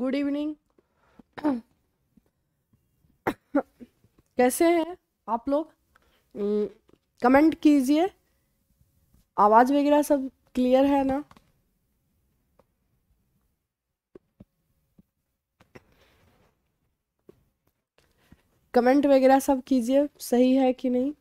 good evening कैसे हैं आप लोग कमेंट hmm, कीजिए आवाज़ वगैरह सब क्लियर है ना कमेंट वगैरह सब कीजिए सही है कि नहीं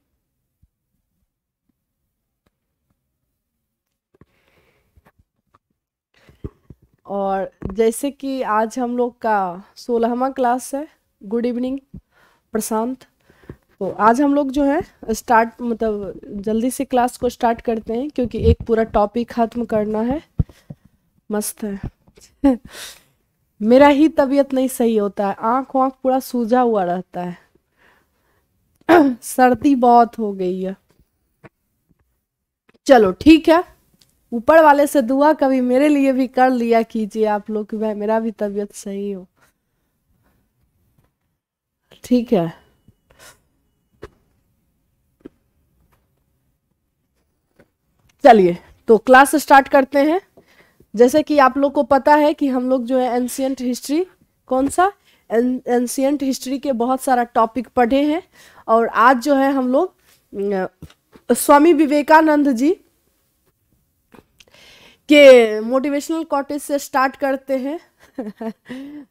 और जैसे कि आज हम लोग का सोलहवा क्लास है गुड इवनिंग प्रशांत तो आज हम लोग जो है स्टार्ट मतलब जल्दी से क्लास को स्टार्ट करते हैं क्योंकि एक पूरा टॉपिक ख़त्म करना है मस्त है मेरा ही तबीयत नहीं सही होता है आँख वाँख पूरा सूझा हुआ रहता है सर्दी बहुत हो गई है चलो ठीक है ऊपर वाले से दुआ कभी मेरे लिए भी कर लिया कीजिए आप लोग कि भाई मेरा भी तबीयत सही हो ठीक है चलिए तो क्लास स्टार्ट करते हैं जैसे कि आप लोग को पता है कि हम लोग जो है एंशियंट हिस्ट्री कौन सा एंशियंट हिस्ट्री के बहुत सारा टॉपिक पढ़े हैं और आज जो है हम लोग स्वामी विवेकानंद जी के मोटिवेशनल कॉटेज से स्टार्ट करते हैं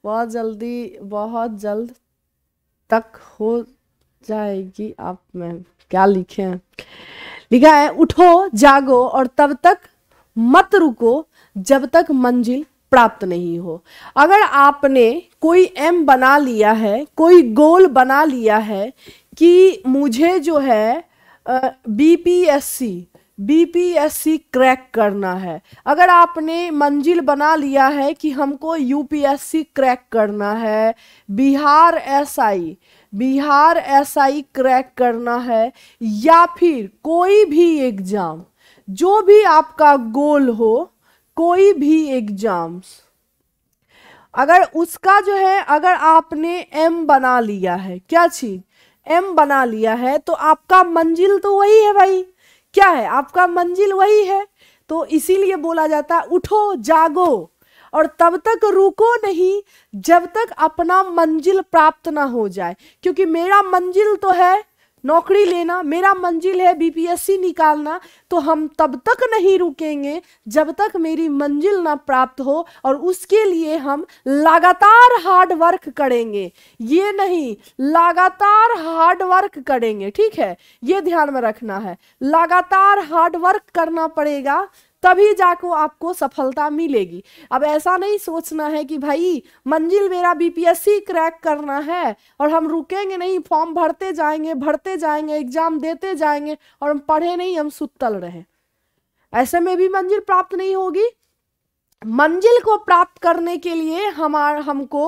बहुत जल्दी बहुत जल्द तक हो जाएगी आप में क्या लिखे हैं लिखा है उठो जागो और तब तक मत रुको जब तक मंजिल प्राप्त नहीं हो अगर आपने कोई एम बना लिया है कोई गोल बना लिया है कि मुझे जो है बीपीएससी बीपीएससी क्रैक करना है अगर आपने मंजिल बना लिया है कि हमको यूपीएससी क्रैक करना है Bihar SI Bihar SI crack करना है या फिर कोई भी एग्जाम जो भी आपका गोल हो कोई भी एग्जाम्स अगर उसका जो है अगर आपने एम बना लिया है क्या चीज एम बना लिया है तो आपका मंजिल तो वही है भाई क्या है आपका मंजिल वही है तो इसीलिए बोला जाता है उठो जागो और तब तक रुको नहीं जब तक अपना मंजिल प्राप्त ना हो जाए क्योंकि मेरा मंजिल तो है नौकरी लेना मेरा मंजिल है बीपीएससी निकालना तो हम तब तक नहीं रुकेंगे जब तक मेरी मंजिल ना प्राप्त हो और उसके लिए हम लगातार हार्ड वर्क करेंगे ये नहीं लगातार हार्ड वर्क करेंगे ठीक है ये ध्यान में रखना है लगातार हार्ड वर्क करना पड़ेगा तभी जाको आपको सफलता मिलेगी अब ऐसा नहीं सोचना है कि भाई मंजिल मेरा बीपीएससी क्रैक करना है और हम रुकेंगे नहीं फॉर्म भरते जाएंगे भरते जाएंगे एग्जाम देते जाएंगे और हम पढ़े नहीं हम सुतल रहे ऐसे में भी मंजिल प्राप्त नहीं होगी मंजिल को प्राप्त करने के लिए हमार हमको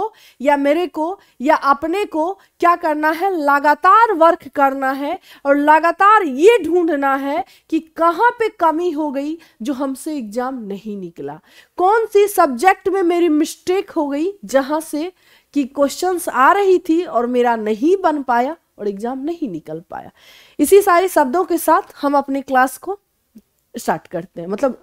या मेरे को या अपने को क्या करना है लगातार वर्क करना है और लगातार ये ढूंढना है कि कहाँ पे कमी हो गई जो हमसे एग्ज़ाम नहीं निकला कौन सी सब्जेक्ट में मेरी मिस्टेक हो गई जहाँ से कि क्वेश्चंस आ रही थी और मेरा नहीं बन पाया और एग्ज़ाम नहीं निकल पाया इसी सारे शब्दों के साथ हम अपने क्लास को स्टार्ट करते हैं मतलब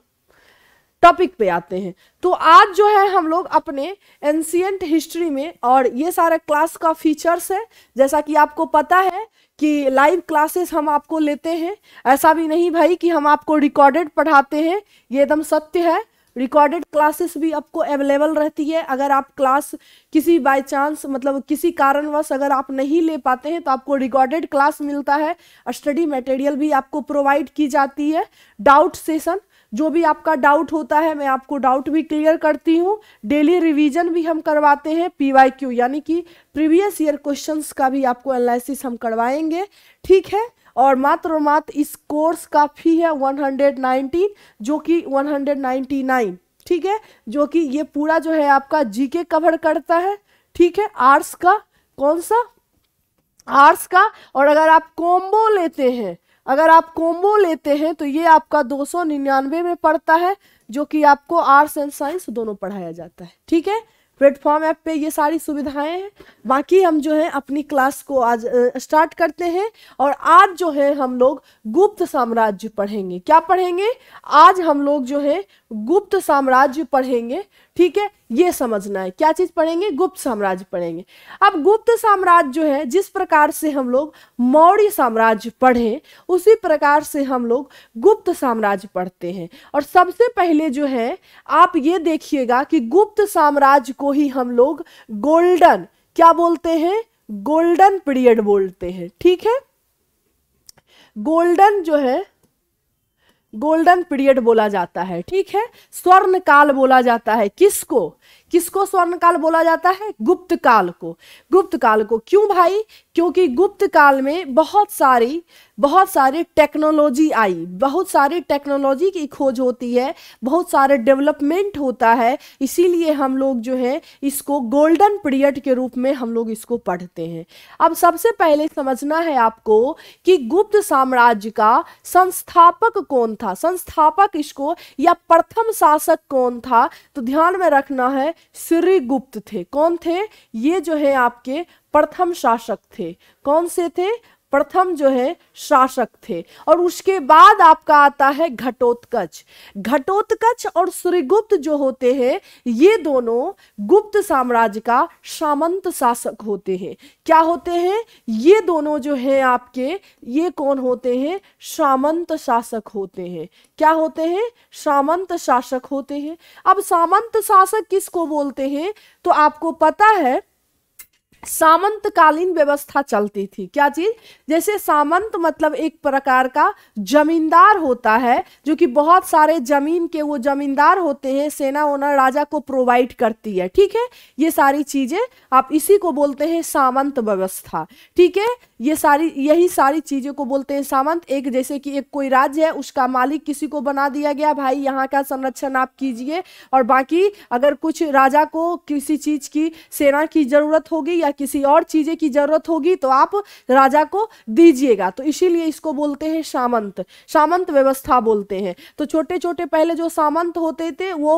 टॉपिक पे आते हैं तो आज जो है हम लोग अपने एंसियंट हिस्ट्री में और ये सारा क्लास का फीचर्स है जैसा कि आपको पता है कि लाइव क्लासेस हम आपको लेते हैं ऐसा भी नहीं भाई कि हम आपको रिकॉर्डेड पढ़ाते हैं ये एकदम सत्य है रिकॉर्डेड क्लासेस भी आपको अवेलेबल रहती है अगर आप क्लास किसी बाय चांस मतलब किसी कारणवश अगर आप नहीं ले पाते हैं तो आपको रिकॉर्डेड क्लास मिलता है स्टडी मटेरियल भी आपको प्रोवाइड की जाती है डाउट सेशन जो भी आपका डाउट होता है मैं आपको डाउट भी क्लियर करती हूँ डेली रिवीजन भी हम करवाते हैं पीवाईक्यू यानी कि प्रीवियस ईयर क्वेश्चंस का भी आपको एनालिसिस हम करवाएंगे ठीक है और मात्र और मात्र इस कोर्स का फी है 119 जो कि 199 ठीक है जो कि ये पूरा जो है आपका जीके कवर करता है ठीक है आर्ट्स का कौन सा आर्ट्स का और अगर आप कॉम्बो लेते हैं अगर आप कोम्बो लेते हैं तो ये आपका 299 में पड़ता है जो कि आपको आर्ट्स एंड साइंस दोनों पढ़ाया जाता है ठीक है प्लेटफॉर्म ऐप पे ये सारी सुविधाएं हैं बाकी हम जो है अपनी क्लास को आज स्टार्ट करते हैं और आज जो है हम लोग गुप्त साम्राज्य पढ़ेंगे क्या पढ़ेंगे आज हम लोग जो है गुप्त साम्राज्य पढ़ेंगे ठीक है ये समझना है क्या चीज पढ़ेंगे गुप्त साम्राज्य पढ़ेंगे अब गुप्त साम्राज्य जो है जिस प्रकार से हम लोग मौर्य साम्राज्य पढ़े उसी प्रकार से हम लोग गुप्त साम्राज्य पढ़ते हैं और सबसे पहले जो है आप ये देखिएगा कि गुप्त साम्राज्य को ही हम लोग गोल्डन क्या बोलते हैं गोल्डन पीरियड बोलते हैं ठीक है गोल्डन जो है गोल्डन पीरियड बोला जाता है ठीक है स्वर्ण काल बोला जाता है किसको किसको स्वर्ण काल बोला जाता है गुप्त काल को गुप्त काल को क्यों भाई क्योंकि गुप्त काल में बहुत सारी बहुत सारे टेक्नोलॉजी आई बहुत सारे टेक्नोलॉजी की खोज होती है बहुत सारे डेवलपमेंट होता है इसीलिए हम लोग जो है इसको गोल्डन पीरियड के रूप में हम लोग इसको पढ़ते हैं अब सबसे पहले समझना है आपको कि गुप्त साम्राज्य का संस्थापक कौन था संस्थापक इसको या प्रथम शासक कौन था तो ध्यान में रखना है श्री गुप्त थे कौन थे ये जो है आपके प्रथम शासक थे कौन से थे प्रथम जो है शासक थे और उसके बाद आपका आता है घटोत्कच घटोत्कच और सूर्यगुप्त जो होते हैं ये दोनों गुप्त साम्राज्य का सामंत शासक होते हैं क्या होते हैं ये दोनों जो है आपके ये कौन होते हैं सामंत शासक होते हैं क्या होते हैं सामंत शासक होते हैं अब सामंत शासक किसको बोलते हैं तो आपको पता है सामंतकालीन व्यवस्था चलती थी क्या चीज जैसे सामंत मतलब एक प्रकार का जमींदार होता है जो कि बहुत सारे जमीन के वो जमींदार होते हैं सेना ओना राजा को प्रोवाइड करती है ठीक है ये सारी चीजें आप इसी को बोलते हैं सामंत व्यवस्था ठीक है ये सारी यही सारी चीजों को बोलते हैं सामंत एक जैसे कि एक कोई राज्य है उसका मालिक किसी को बना दिया गया भाई यहाँ का संरक्षण आप कीजिए और बाकी अगर कुछ राजा को किसी चीज की सेना की जरूरत होगी या या किसी और चीज़ें की जरूरत होगी तो आप राजा को दीजिएगा तो इसीलिए इसको बोलते हैं सामंत सामंत व्यवस्था बोलते हैं तो छोटे छोटे पहले जो सामंत होते थे वो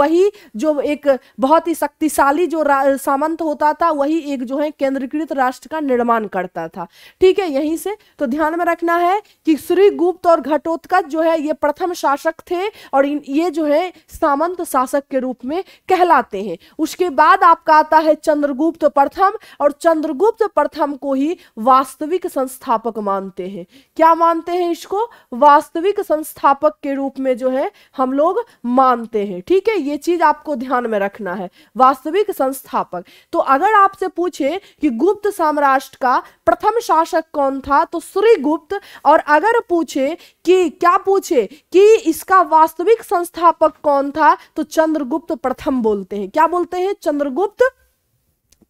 वही जो एक बहुत ही शक्तिशाली जो सामंत होता था वही एक जो है केंद्रीकृत राष्ट्र का निर्माण करता था ठीक है यहीं से तो ध्यान में रखना है कि श्री गुप्त और घटोत्कच जो है ये प्रथम शासक थे और ये जो है सामंत शासक के रूप में कहलाते हैं उसके बाद आपका आता है चंद्रगुप्त प्रथम प्रथम और चंद्रगुप्त प्रथम को ही वास्तविक संस्थापक मानते हैं क्या मानते हैं इसको वास्तविक संस्थापक के रूप में जो है हम लोग मानते हैं ठीक है ये चीज आपको ध्यान में रखना है वास्तविक संस्थापक तो अगर आपसे पूछे कि गुप्त साम्राज्य का प्रथम शासक कौन था तो श्रीगुप्त और अगर पूछे कि क्या पूछे कि इसका वास्तविक संस्थापक कौन था तो चंद्रगुप्त प्रथम बोलते हैं क्या बोलते हैं चंद्रगुप्त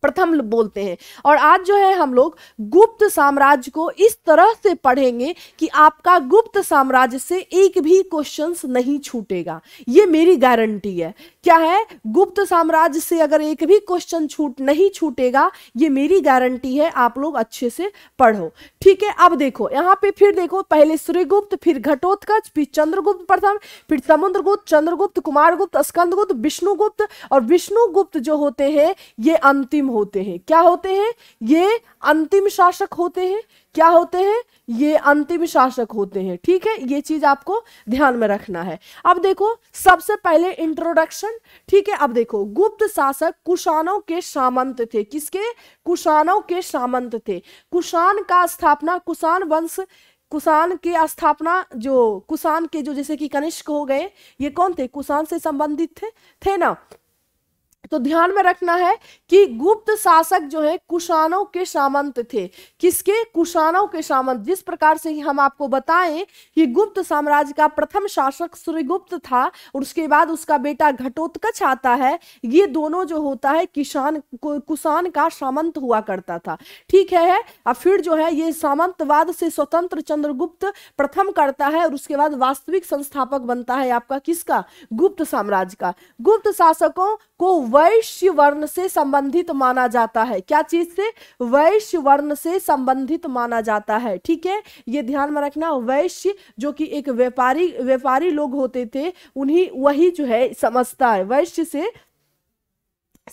प्रथम बोलते हैं और आज जो है हम लोग गुप्त साम्राज्य को इस तरह से पढ़ेंगे कि आपका गुप्त साम्राज्य से एक भी क्वेश्चंस नहीं छूटेगा ये मेरी गारंटी है क्या है गुप्त साम्राज्य से अगर एक भी क्वेश्चन छूट नहीं छूटेगा ये मेरी गारंटी है आप लोग अच्छे से पढ़ो ठीक है अब देखो यहाँ पे फिर देखो पहले सूर्यगुप्त फिर घटोत्कच फिर चंद्रगुप्त प्रथम फिर समुद्रगुप्त चंद्रगुप्त कुमारगुप्त स्कंदगुप्त विष्णुगुप्त और विष्णुगुप्त जो होते हैं ये अंतिम होते हैं क्या होते हैं ये अंतिम शासक होते हैं क्या होते हैं ये अंतिम शासक होते हैं ठीक है ये चीज आपको ध्यान में रखना है अब देखो सबसे पहले इंट्रोडक्शन ठीक है अब देखो गुप्त शासक कुशानों के सामंत थे किसके कुशानों के सामंत थे कुशान का स्थापना कुशान वंश कुसान के स्थापना जो कुसान के जो जैसे कि कनिष्क हो गए ये कौन थे कुसान से संबंधित थे थे ना तो ध्यान में रखना है कि गुप्त शासक जो है कुशानों के सामंत थे किसके कुशानों के सामंत जिस प्रकार से हम आपको बताएं कि गुप्त साम्राज्य का प्रथम शासक सूर्यगुप्त था और उसके बाद उसका बेटा घटोत्कच आता है ये दोनों जो होता है किसान कुशान का सामंत हुआ करता था ठीक है और फिर जो है ये सामंतवाद से स्वतंत्र चंद्रगुप्त प्रथम करता है और उसके बाद वास्तविक संस्थापक बनता है आपका किसका गुप्त साम्राज्य का गुप्त शासकों को वैश्य वर्ण से संबंधित माना जाता है क्या चीज से वैश्य वर्ण से संबंधित माना जाता है ठीक है ये ध्यान में रखना वैश्य जो कि एक व्यापारी व्यापारी लोग होते थे उन्हीं वही जो है समझता है वैश्य से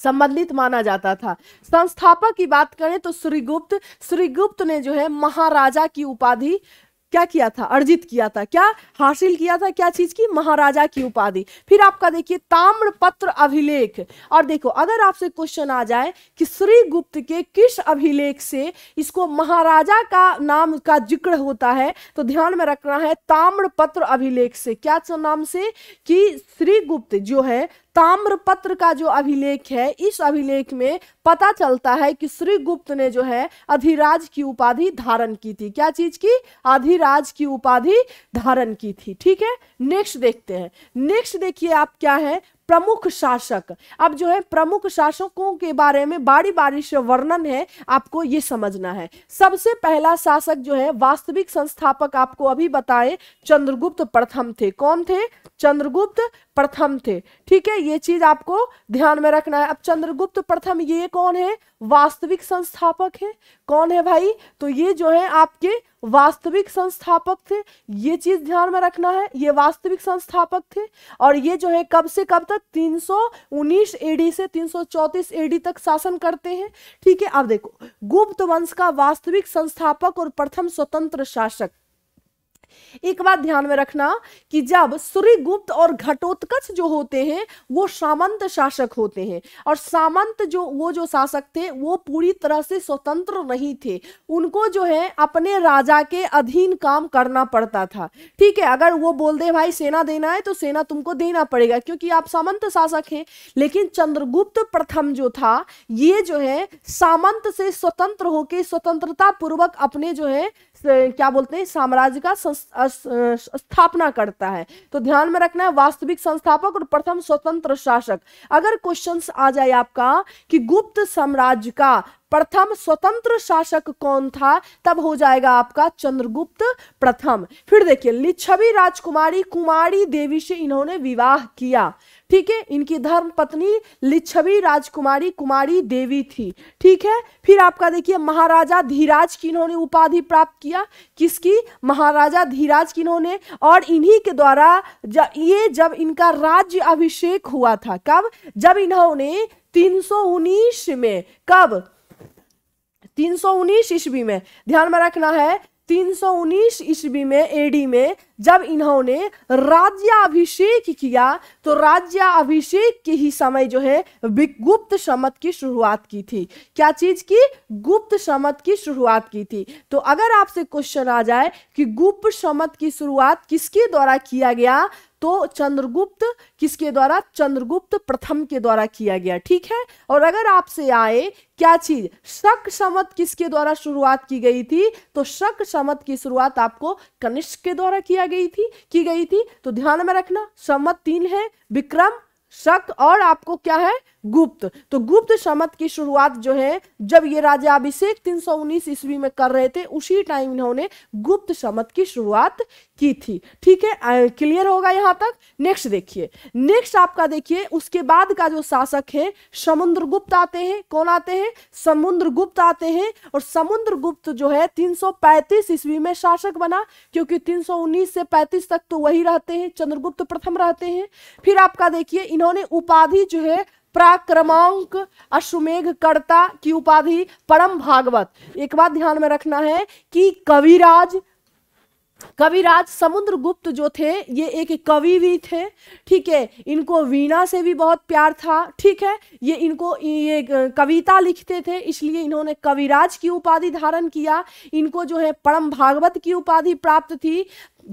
संबंधित माना जाता था संस्थापक की बात करें तो श्रीगुप्त श्रीगुप्त ने जो है महाराजा की उपाधि क्या किया था अर्जित किया था क्या हासिल किया था क्या चीज की महाराजा की उपाधि फिर आपका देखिए ताम्रपत्र अभिलेख और देखो अगर आपसे क्वेश्चन आ जाए कि श्री गुप्त के किस अभिलेख से इसको महाराजा का नाम का जिक्र होता है तो ध्यान में रखना है ताम्रपत्र अभिलेख से क्या नाम से कि श्री गुप्त जो है पत्र का जो अभिलेख है इस अभिलेख में पता चलता है कि श्री गुप्त ने जो है अधिराज की उपाधि धारण की थी क्या चीज की अधिराज की उपाधि धारण की थी ठीक है नेक्स्ट देखते हैं नेक्स्ट देखिए आप क्या है प्रमुख शासक अब जो है प्रमुख शासकों के बारे में बारी बारी से वर्णन है आपको ये समझना है सबसे पहला शासक जो है वास्तविक संस्थापक आपको अभी बताए चंद्रगुप्त प्रथम थे कौन थे चंद्रगुप्त प्रथम थे ठीक है ये चीज आपको ध्यान में रखना है अब चंद्रगुप्त प्रथम ये कौन है वास्तविक संस्थापक है कौन है भाई तो ये जो है आपके वास्तविक संस्थापक थे ये चीज ध्यान में रखना है ये वास्तविक संस्थापक थे और ये जो है कब से कब तक 319 एडी से 334 एडी तक शासन करते हैं ठीक है अब देखो गुप्त वंश का वास्तविक संस्थापक और प्रथम स्वतंत्र शासक एक बात ध्यान में रखना कि जब सूर्यगुप्त और घटोत्कच जो होते हैं वो सामंत शासक होते हैं और सामंत जो वो जो शासक थे वो पूरी तरह से स्वतंत्र नहीं थे उनको जो है अपने राजा के अधीन काम करना पड़ता था ठीक है अगर वो बोल दे भाई सेना देना है तो सेना तुमको देना पड़ेगा क्योंकि आप सामंत शासक हैं लेकिन चंद्रगुप्त प्रथम जो था ये जो है सामंत से स्वतंत्र होकर स्वतंत्रता पूर्वक अपने जो है क्या बोलते हैं साम्राज्य का स्थापना करता है तो ध्यान में रखना है वास्तविक संस्थापक और प्रथम स्वतंत्र शासक अगर क्वेश्चन आ जाए आपका कि गुप्त साम्राज्य का प्रथम स्वतंत्र शासक कौन था तब हो जाएगा आपका चंद्रगुप्त प्रथम फिर देखिए लिच्छवी राजकुमारी कुमारी देवी से इन्होंने विवाह किया ठीक है इनकी धर्म पत्नी लिच्छवी राजकुमारी कुमारी देवी थी ठीक है फिर आपका देखिए महाराजा धीराज की इन्होंने उपाधि प्राप्त किया किसकी महाराजा धीराज की इन्होंने और इन्हीं के द्वारा ये जब इनका राज्य अभिषेक हुआ था कब जब इन्होंने उन्नीस में कब तीन उन्नीस ईस्वी में ध्यान में रखना है 319 ईस्वी में एडी में जब इन्होंने राज्याभिषेक किया तो राज्याभिषेक के ही समय जो है गुप्त समत की शुरुआत की थी क्या चीज की गुप्त शमत की शुरुआत की थी तो अगर आपसे क्वेश्चन आ जाए कि गुप्त समत की शुरुआत किसके द्वारा किया गया तो चंद्रगुप्त किसके द्वारा चंद्रगुप्त प्रथम के द्वारा किया गया ठीक है और अगर आपसे आए क्या चीज शक समत किसके द्वारा शुरुआत की गई थी तो शक समत की शुरुआत आपको कनिष्क के द्वारा किया गई थी की गई थी तो ध्यान में रखना समत तीन है विक्रम शक और आपको क्या है गुप्त तो गुप्त समत की शुरुआत जो है जब ये राजा अभिषेक उन्नीस ईस्वी में कर रहे थे उसी टाइम इन्होंने गुप्त शमत की शुरुआत की थी ठीक है क्लियर होगा यहाँ तक नेक्स्ट देखिए नेक्स्ट आपका देखिए उसके बाद का जो शासक है गुप्त आते हैं कौन आते हैं गुप्त आते हैं और समुद्र गुप्त जो है पैंतीस ईस्वी में शासक बना क्योंकि उन्नीस से पैंतीस तक तो वही रहते हैं चंद्रगुप्त प्रथम रहते हैं फिर आपका देखिए इन्होंने उपाधि जो है प्राक्रमांक अश्वमेघ कर्ता की उपाधि परम भागवत एक बात ध्यान में रखना है कि कविराज कविराज समुद्र गुप्त जो थे ये एक कवि भी थे ठीक है इनको वीणा से भी बहुत प्यार था ठीक है ये इनको ये कविता लिखते थे इसलिए इन्होंने कविराज की उपाधि धारण किया इनको जो है परम भागवत की उपाधि प्राप्त थी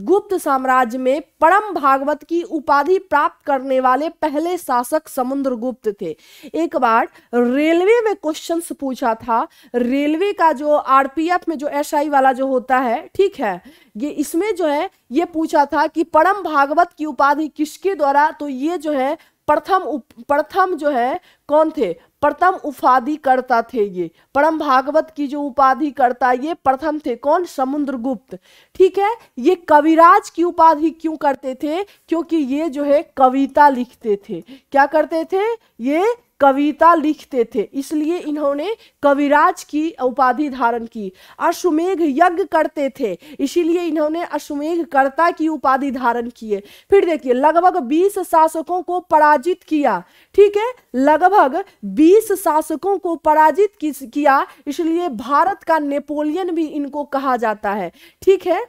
गुप्त साम्राज्य में परम भागवत की उपाधि प्राप्त करने वाले पहले शासक समुद्रगुप्त थे एक बार रेलवे में क्वेश्चन पूछा था रेलवे का जो आरपीएफ में जो एसआई वाला जो होता है ठीक है ये इसमें जो है ये पूछा था कि परम भागवत की उपाधि किसके द्वारा तो ये जो है प्रथम प्रथम जो है कौन थे प्रथम उपाधि करता थे ये परम भागवत की जो उपाधि करता ये प्रथम थे कौन समुद्रगुप्त ठीक है ये कविराज की उपाधि क्यों करते थे क्योंकि ये जो है कविता लिखते थे क्या करते थे ये कविता लिखते थे इसलिए इन्होंने कविराज की उपाधि धारण की अश्वमेघ यज्ञ करते थे इसीलिए इन्होंने अश्वमेघ कर्ता की उपाधि धारण किए फिर देखिए लगभग बीस शासकों को पराजित किया ठीक है लगभग बीस शासकों को पराजित किया इसलिए भारत का नेपोलियन भी इनको कहा जाता है ठीक है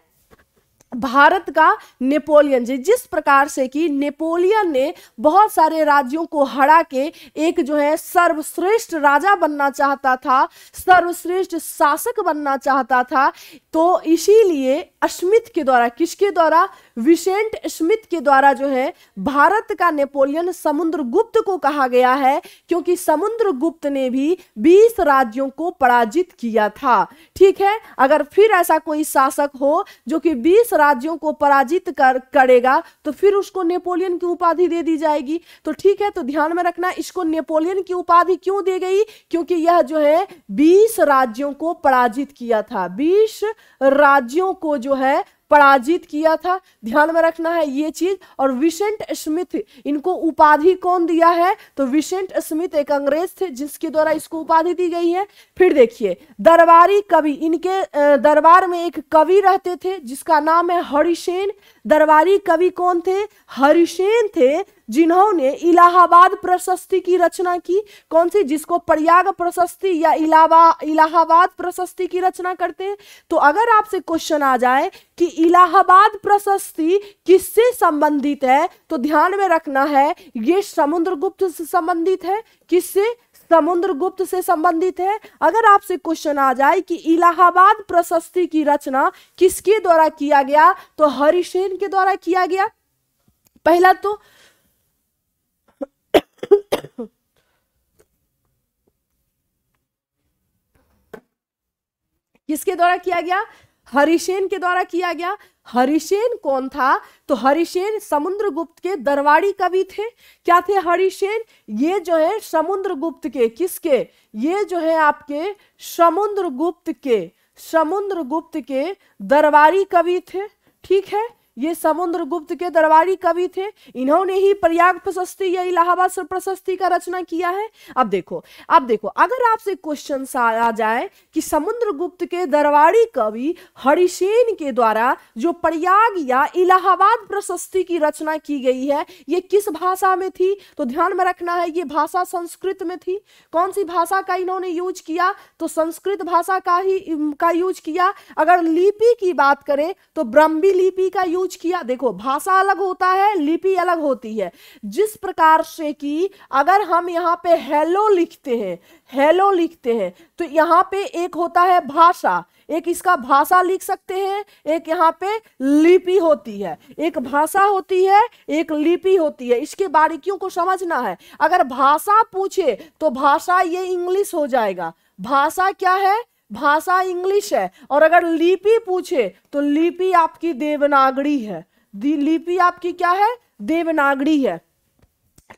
भारत का नेपोलियन जी जिस प्रकार से कि नेपोलियन ने बहुत सारे राज्यों को हरा के एक जो है सर्वश्रेष्ठ राजा बनना चाहता था सर्वश्रेष्ठ शासक बनना चाहता था तो इसीलिए अश्मित के द्वारा किसके द्वारा विशेंट स्मिथ के द्वारा जो है भारत का नेपोलियन समुद्र गुप्त को कहा गया है क्योंकि समुद्र गुप्त ने भी 20 राज्यों को पराजित किया था ठीक है अगर फिर ऐसा कोई शासक हो जो कि 20 राज्यों को पराजित कर करेगा तो फिर उसको नेपोलियन की उपाधि दे दी जाएगी तो ठीक है तो ध्यान में रखना इसको नेपोलियन की उपाधि क्यों दी गई क्योंकि यह जो है बीस राज्यों को पराजित किया था बीस राज्यों को जो है पराजित किया था ध्यान में रखना है ये चीज और विशेंट स्मिथ इनको उपाधि कौन दिया है तो विशेंट स्मिथ एक अंग्रेज थे जिसके द्वारा इसको उपाधि दी गई है फिर देखिए दरबारी कवि इनके दरबार में एक कवि रहते थे जिसका नाम है हरिशेन दरबारी कवि कौन थे हरिशेन थे जिन्होंने इलाहाबाद प्रशस्ति की रचना की कौन सी जिसको प्रयाग प्रशस्ति या इलाहाबाद प्रशस्ति की रचना करते हैं तो अगर आपसे क्वेश्चन आ जाए कि इलाहाबाद प्रशस्ति किससे संबंधित है तो ध्यान में रखना है ये समुद्रगुप्त से संबंधित है किससे समुद्रगुप्त से संबंधित है अगर आपसे क्वेश्चन आ जाए कि इलाहाबाद प्रशस्ति की रचना किसके द्वारा किया गया तो हरिसेन के द्वारा किया गया पहला तो किसके द्वारा किया गया हरिशेन के द्वारा किया गया हरिशेन कौन था तो हरिशेन समुद्रगुप्त के दरबारी कवि थे क्या थे हरिशेन ये जो है समुद्रगुप्त के किसके ये जो है आपके समुद्रगुप्त के समुद्रगुप्त के दरबारी कवि थे ठीक है ये समुद्र गुप्त के दरबारी कवि थे इन्होंने ही प्रयाग प्रशस्ति या इलाहाबाद प्रशस्ति का रचना किया है अब देखो अब देखो अगर आपसे क्वेश्चन आ जाए कि समुद्र गुप्त के दरबारी कवि हरिसेन के द्वारा जो प्रयाग या इलाहाबाद प्रशस्ति की रचना की गई है ये किस भाषा में थी तो ध्यान में रखना है ये भाषा संस्कृत में थी कौन सी भाषा का इन्होंने यूज किया तो संस्कृत भाषा का ही का यूज किया अगर लिपि की बात करें तो ब्रह्मी लिपि का यूज यूज किया देखो भाषा अलग होता है लिपि अलग होती है जिस प्रकार से कि अगर हम यहाँ पे हेलो लिखते हैं हेलो लिखते हैं तो यहाँ पे एक होता है भाषा एक इसका भाषा लिख सकते हैं एक यहाँ पे लिपि होती है एक भाषा होती है एक लिपि होती है इसके बारीकियों को समझना है अगर भाषा पूछे तो भाषा ये इंग्लिश हो जाएगा भाषा क्या है भाषा इंग्लिश है और अगर लिपि पूछे तो लिपि आपकी देवनागरी है लिपि आपकी क्या है देवनागरी है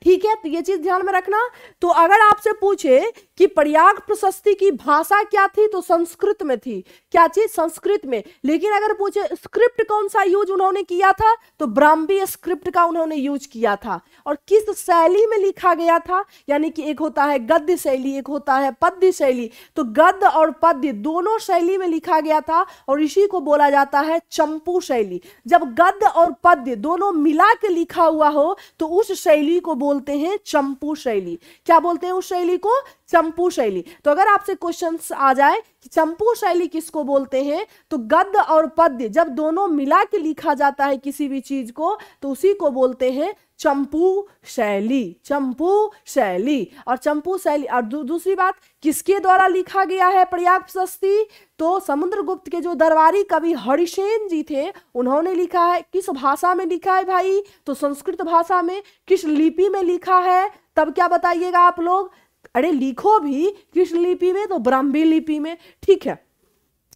ठीक है तो ये चीज ध्यान में रखना तो अगर आपसे पूछे कि प्रयाग प्रशस्ति की भाषा क्या थी तो संस्कृत में थी क्या चीज संस्कृत में लेकिन अगर पूछे स्क्रिप्ट कौन सा यूज उन्होंने किया था तो ब्राह्मी स्क्रिप्ट का उन्होंने यूज किया था और किस शैली में लिखा गया था यानी कि एक होता है गद्य शैली एक होता है पद्य शैली तो गद्य और पद्य दोनों शैली में लिखा गया था और इसी को बोला जाता है चंपू शैली जब गद्य और पद्य दोनों मिला के लिखा हुआ हो तो उस शैली को बोलते हैं चंपू शैली क्या बोलते हैं उस शैली को चंपू शैली तो अगर आपसे क्वेश्चन आ जाए कि चंपू शैली किसको बोलते हैं तो गद्य और पद्य जब दोनों मिला के लिखा जाता है किसी भी चीज को तो उसी को बोलते हैं चंपू शैली चंपू शैली और चंपू शैली और दू, दूसरी बात किसके द्वारा लिखा गया है प्रयाग प्रशस्ति तो समुद्रगुप्त के जो दरबारी कवि हरिशेन जी थे उन्होंने लिखा है किस भाषा में लिखा है भाई तो संस्कृत भाषा में किस लिपि में लिखा है तब क्या बताइएगा आप लोग अरे लिखो भी किस लिपि में तो ब्राह्मी लिपि में ठीक है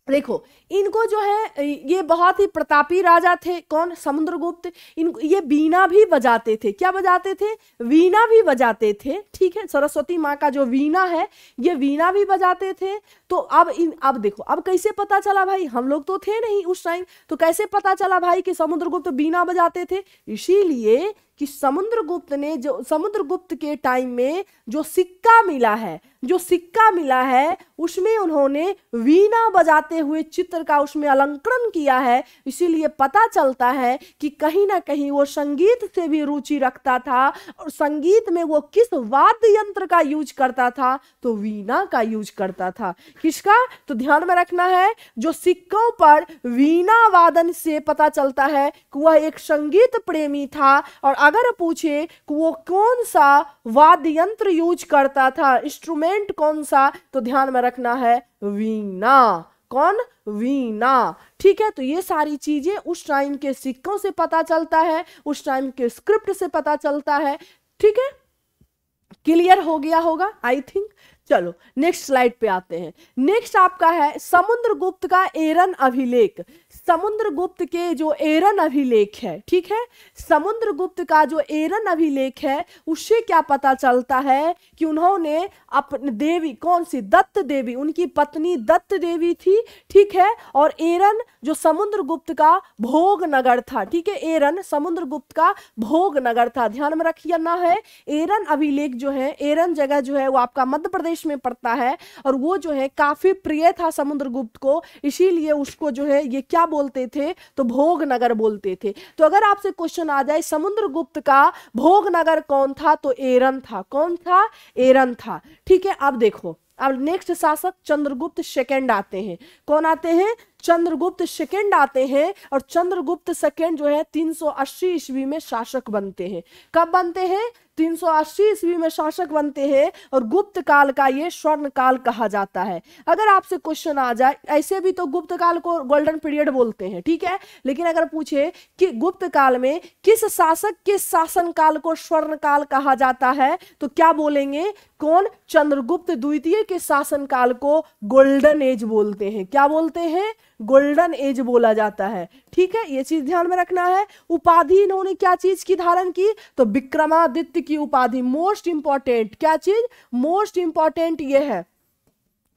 देखो इनको जो है ये बहुत ही प्रतापी राजा थे कौन समुद्रगुप्त इन ये वीणा भी बजाते थे क्या बजाते थे वीणा भी बजाते थे ठीक है सरस्वती माँ का जो वीणा है ये वीणा भी बजाते थे तो अब इन अब देखो अब कैसे पता चला भाई हम लोग तो थे नहीं उस टाइम तो कैसे पता चला भाई कि समुद्रगुप्त वीणा बजाते थे इसीलिए कि समुद्रगुप्त ने जो समुद्रगुप्त के टाइम में जो सिक्का मिला है जो सिक्का मिला है उसमें उन्होंने वीणा बजाते हुए चित्र सुंदर का उसमें अलंकरण किया है इसीलिए पता चलता है कि कहीं ना कहीं वो संगीत से भी रुचि रखता था और संगीत में वो किस वाद्य यंत्र का यूज करता था तो वीणा का यूज करता था किसका तो ध्यान में रखना है जो सिक्कों पर वीणा वादन से पता चलता है कि वह एक संगीत प्रेमी था और अगर पूछे कि वो कौन सा वाद्य यंत्र यूज करता था इंस्ट्रूमेंट कौन सा तो ध्यान में रखना है वीणा कौन वीना ठीक है तो ये सारी चीजें उस टाइम के सिक्कों से पता चलता है उस टाइम के स्क्रिप्ट से पता चलता है ठीक है क्लियर हो गया होगा आई थिंक चलो नेक्स्ट स्लाइड पे आते हैं नेक्स्ट आपका है समुद्र गुप्त का एरन अभिलेख समुद्रगुप्त के जो एरन अभिलेख है ठीक है समुद्रगुप्त का जो एरन अभिलेख है उससे क्या पता चलता है कि उन्होंने अपने देवी कौन सी दत्त देवी उनकी पत्नी दत्त देवी थी ठीक है और एरन जो समुद्रगुप्त का भोग नगर था ठीक है एरन समुद्रगुप्त का भोग नगर था ध्यान में रखिए ना है एरन अभिलेख जो है एरन जगह जो है वो आपका मध्य प्रदेश में पड़ता है और वो जो है काफी प्रिय था समुद्रगुप्त को इसीलिए उसको जो है ये क्या बोलते थे तो भोग नगर बोलते थे तो अगर आपसे क्वेश्चन आ जाए समुद्र गुप्त का भोग नगर कौन था तो एरन था कौन था एरन था ठीक है अब देखो अब नेक्स्ट शासक चंद्रगुप्त सेकेंड आते हैं कौन आते हैं चंद्रगुप्त सेकेंड आते हैं और चंद्रगुप्त सेकेंड जो है 380 ईस्वी में शासक बनते हैं कब बनते हैं तीन ईस्वी में शासक बनते हैं और गुप्त काल का ये स्वर्ण काल कहा जाता है अगर आपसे क्वेश्चन आ जाए ऐसे भी तो गुप्त काल को गोल्डन पीरियड बोलते हैं ठीक है लेकिन अगर पूछे कि गुप्त काल में किस शासक के शासन काल को स्वर्ण काल कहा जाता है तो क्या बोलेंगे कौन चंद्रगुप्त द्वितीय के शासन काल को गोल्डन एज बोलते हैं क्या बोलते हैं गोल्डन एज बोला जाता है ठीक है ये चीज ध्यान में रखना है उपाधि इन्होंने क्या चीज की धारण की तो विक्रमादित्य की उपाधि मोस्ट इंपॉर्टेंट क्या चीज मोस्ट इंपॉर्टेंट ये है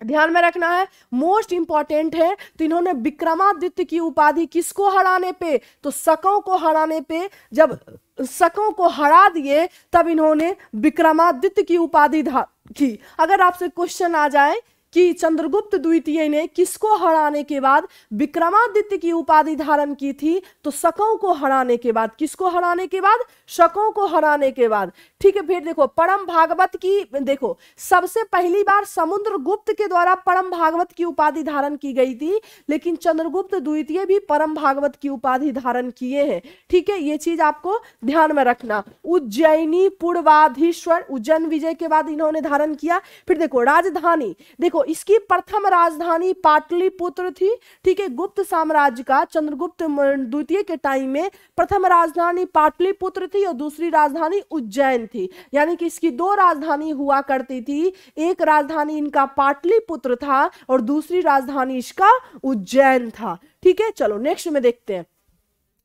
ध्यान में रखना है मोस्ट इंपॉर्टेंट है तो इन्होंने विक्रमादित्य की उपाधि किसको हराने पे तो सकों को हराने पे जब सकों को हरा दिए तब इन्होंने विक्रमादित्य की उपाधि की अगर आपसे क्वेश्चन आ जाए कि चंद्रगुप्त द्वितीय ने किसको हराने के बाद विक्रमादित्य की उपाधि धारण की थी तो शकों को हराने के बाद किसको हराने के बाद शकों को हराने के बाद ठीक है फिर देखो परम भागवत की देखो सबसे पहली बार समुद्र गुप्त के द्वारा परम भागवत की उपाधि धारण की गई थी लेकिन चंद्रगुप्त द्वितीय भी परम भागवत की उपाधि धारण किए हैं ठीक है ये चीज आपको ध्यान में रखना उज्जैनी पूर्वाधीश्वर उज्जैन विजय के बाद इन्होंने धारण किया फिर देखो राजधानी देखो इसकी प्रथम राजधानी पाटलिपुत्र थी ठीक है गुप्त साम्राज्य का चंद्रगुप्त द्वितीय के टाइम में प्रथम राजधानी पाटलिपुत्र थी और दूसरी राजधानी उज्जैन थी यानी कि इसकी दो राजधानी हुआ करती थी एक राजधानी इनका पाटलिपुत्र था और दूसरी राजधानी इसका उज्जैन था ठीक है चलो नेक्स्ट में देखते हैं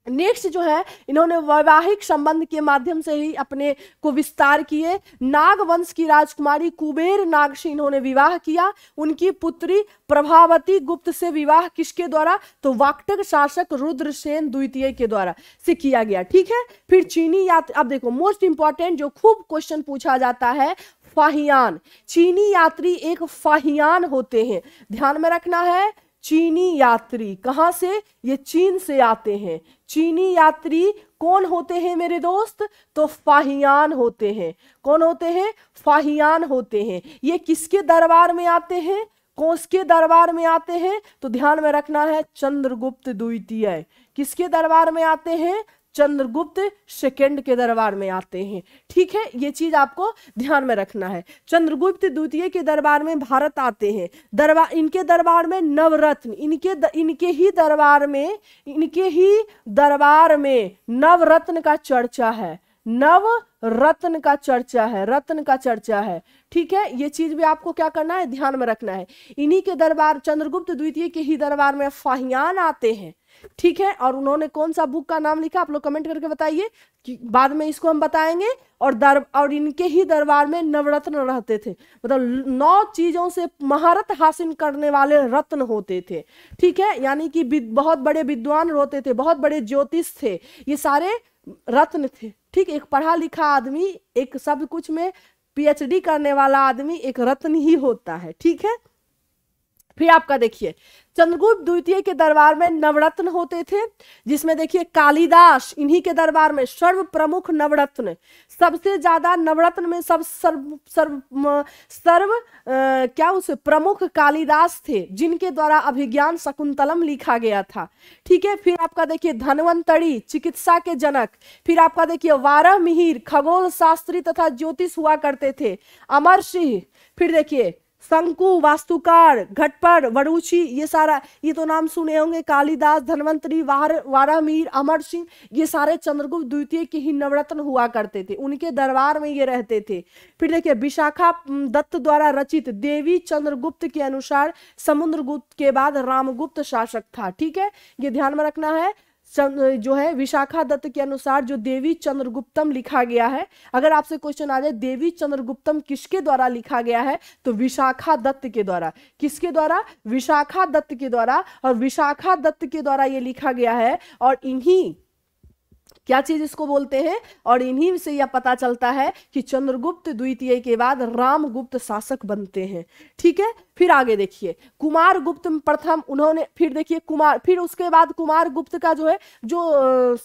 नेक्स्ट जो है इन्होंने वैवाहिक संबंध के माध्यम से ही अपने को विस्तार किए नाग वंश की राजकुमारी कुबेर नाग से इन्होंने विवाह किया उनकी पुत्री प्रभावती गुप्त से विवाह किसके द्वारा तो वाक्टक शासक रुद्रसेन द्वितीय के द्वारा से किया गया ठीक है फिर चीनी यात्रा अब देखो मोस्ट इंपॉर्टेंट जो खूब क्वेश्चन पूछा जाता है फाहियान चीनी यात्री एक फाहियान होते हैं ध्यान में रखना है चीनी यात्री कहाँ से ये चीन से आते हैं चीनी यात्री कौन होते हैं मेरे दोस्त तो फाहियान होते हैं कौन होते हैं फाहियान होते हैं ये किसके दरबार में आते हैं कौस के दरबार में आते हैं तो ध्यान में रखना है चंद्रगुप्त द्वितीय किसके दरबार में आते हैं चंद्रगुप्त सेकेंड के दरबार में आते हैं ठीक है ये चीज आपको ध्यान में रखना है चंद्रगुप्त द्वितीय के दरबार में भारत आते हैं दरबार इनके दरबार में नवरत्न इनके द, इनके ही दरबार में इनके ही दरबार में नवरत्न का चर्चा है नव रत्न का चर्चा है रत्न का चर्चा है ठीक है ये चीज भी आपको क्या करना है ध्यान में रखना है इन्हीं के दरबार चंद्रगुप्त द्वितीय के ही दरबार में फाहियान आते हैं ठीक है और उन्होंने कौन सा बुक का नाम लिखा आप लोग कमेंट करके बताइए कि बाद में इसको हम बताएंगे और दर और इनके ही दरबार में नवरत्न रहते थे मतलब नौ चीज़ों से महारत हासिल करने वाले रत्न होते थे ठीक है यानी कि बहुत बड़े विद्वान होते थे बहुत बड़े ज्योतिष थे ये सारे रत्न थे ठीक एक पढ़ा लिखा आदमी एक सब कुछ में पीएचडी करने वाला आदमी एक रत्न ही होता है ठीक है फिर आपका देखिए चंद्रगुप्त द्वितीय के दरबार में नवरत्न होते थे जिसमें देखिए कालिदास इन्हीं के दरबार में सर्व प्रमुख नवरत्न सबसे ज्यादा नवरत्न में सब सर्व सर्व सर्व आ, क्या उसे प्रमुख कालिदास थे जिनके द्वारा अभिज्ञान शकुंतलम लिखा गया था ठीक है फिर आपका देखिए धनवंतरी चिकित्सा के जनक फिर आपका देखिए वारह मिहिर खगोल शास्त्री तथा ज्योतिष हुआ करते थे अमर सिंह फिर देखिए शंकु वास्तुकार घटपर वरुचि ये सारा ये तो नाम सुने होंगे कालिदास धनवंतरी वार वारामीर अमर सिंह ये सारे चंद्रगुप्त द्वितीय के ही नवरत्न हुआ करते थे उनके दरबार में ये रहते थे फिर देखिए विशाखा दत्त द्वारा रचित देवी चंद्रगुप्त के अनुसार समुद्रगुप्त के बाद रामगुप्त शासक था ठीक है ये ध्यान में रखना है जो है विशाखा दत्त के अनुसार जो देवी चंद्रगुप्तम लिखा गया है अगर आपसे क्वेश्चन आ जाए देवी चंद्रगुप्तम किसके द्वारा लिखा गया है तो विशाखा दत्त के द्वारा किसके द्वारा विशाखा दत्त के द्वारा और विशाखा दत्त के द्वारा ये लिखा गया है और इन्हीं क्या चीज इसको बोलते हैं और इन्हीं से यह पता चलता है कि चंद्रगुप्त द्वितीय के बाद रामगुप्त शासक बनते हैं ठीक है फिर आगे देखिए कुमार गुप्त प्रथम उन्होंने फिर देखिए कुमार फिर उसके बाद कुमार गुप्त का जो है जो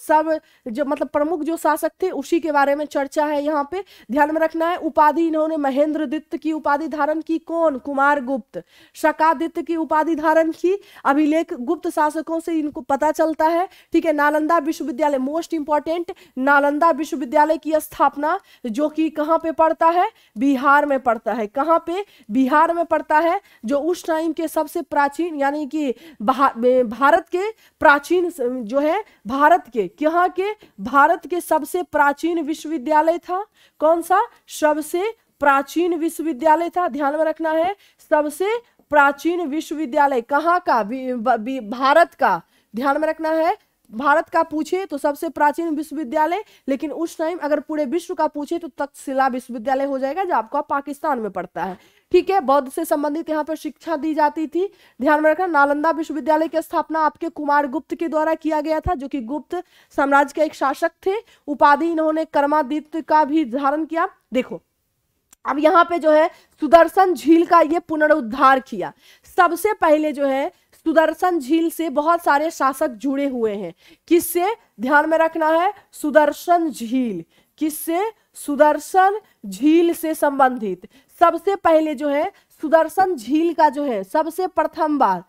सब जो मतलब प्रमुख जो शासक थे उसी के बारे में चर्चा है यहाँ पे ध्यान में रखना है उपाधि इन्होंने महेंद्र दित्त की उपाधि धारण की कौन कुमार गुप्त शकादित्य की उपाधि धारण की अभिलेख गुप्त शासकों से इनको पता चलता है ठीक है नालंदा विश्वविद्यालय मोस्ट इंपोर्ट इम्पॉर्टेंट नालंदा विश्वविद्यालय की स्थापना जो कि कहाँ पे पड़ता है बिहार में पड़ता है कहाँ पे बिहार में पड़ता है जो उस टाइम के सबसे प्राचीन यानी कि भारत के प्राचीन जो है भारत के यहाँ के भारत के सबसे प्राचीन विश्वविद्यालय था कौन सा सबसे प्राचीन विश्वविद्यालय था ध्यान में रखना है सबसे प्राचीन विश्वविद्यालय कहाँ का भी, भी, भारत का ध्यान में रखना है भारत का पूछे तो सबसे प्राचीन विश्वविद्यालय लेकिन उस टाइम अगर पूरे विश्व का पूछे तो तक्षशिला विश्वविद्यालय हो जाएगा जो आपका पाकिस्तान में पड़ता है ठीक है बौद्ध से संबंधित यहाँ पर शिक्षा दी जाती थी ध्यान में रखना नालंदा विश्वविद्यालय की स्थापना आपके कुमार गुप्त के द्वारा किया गया था जो कि गुप्त साम्राज्य के एक शासक थे उपाधि इन्होंने कर्मादित्य का भी धारण किया देखो अब यहाँ पे जो है सुदर्शन झील का ये पुनरुद्धार किया सबसे पहले जो है सुदर्शन झील से बहुत सारे शासक जुड़े हुए हैं किससे ध्यान में रखना है सुदर्शन झील किससे सुदर्शन झील से संबंधित सबसे पहले जो है सुदर्शन झील का जो है सबसे प्रथम बार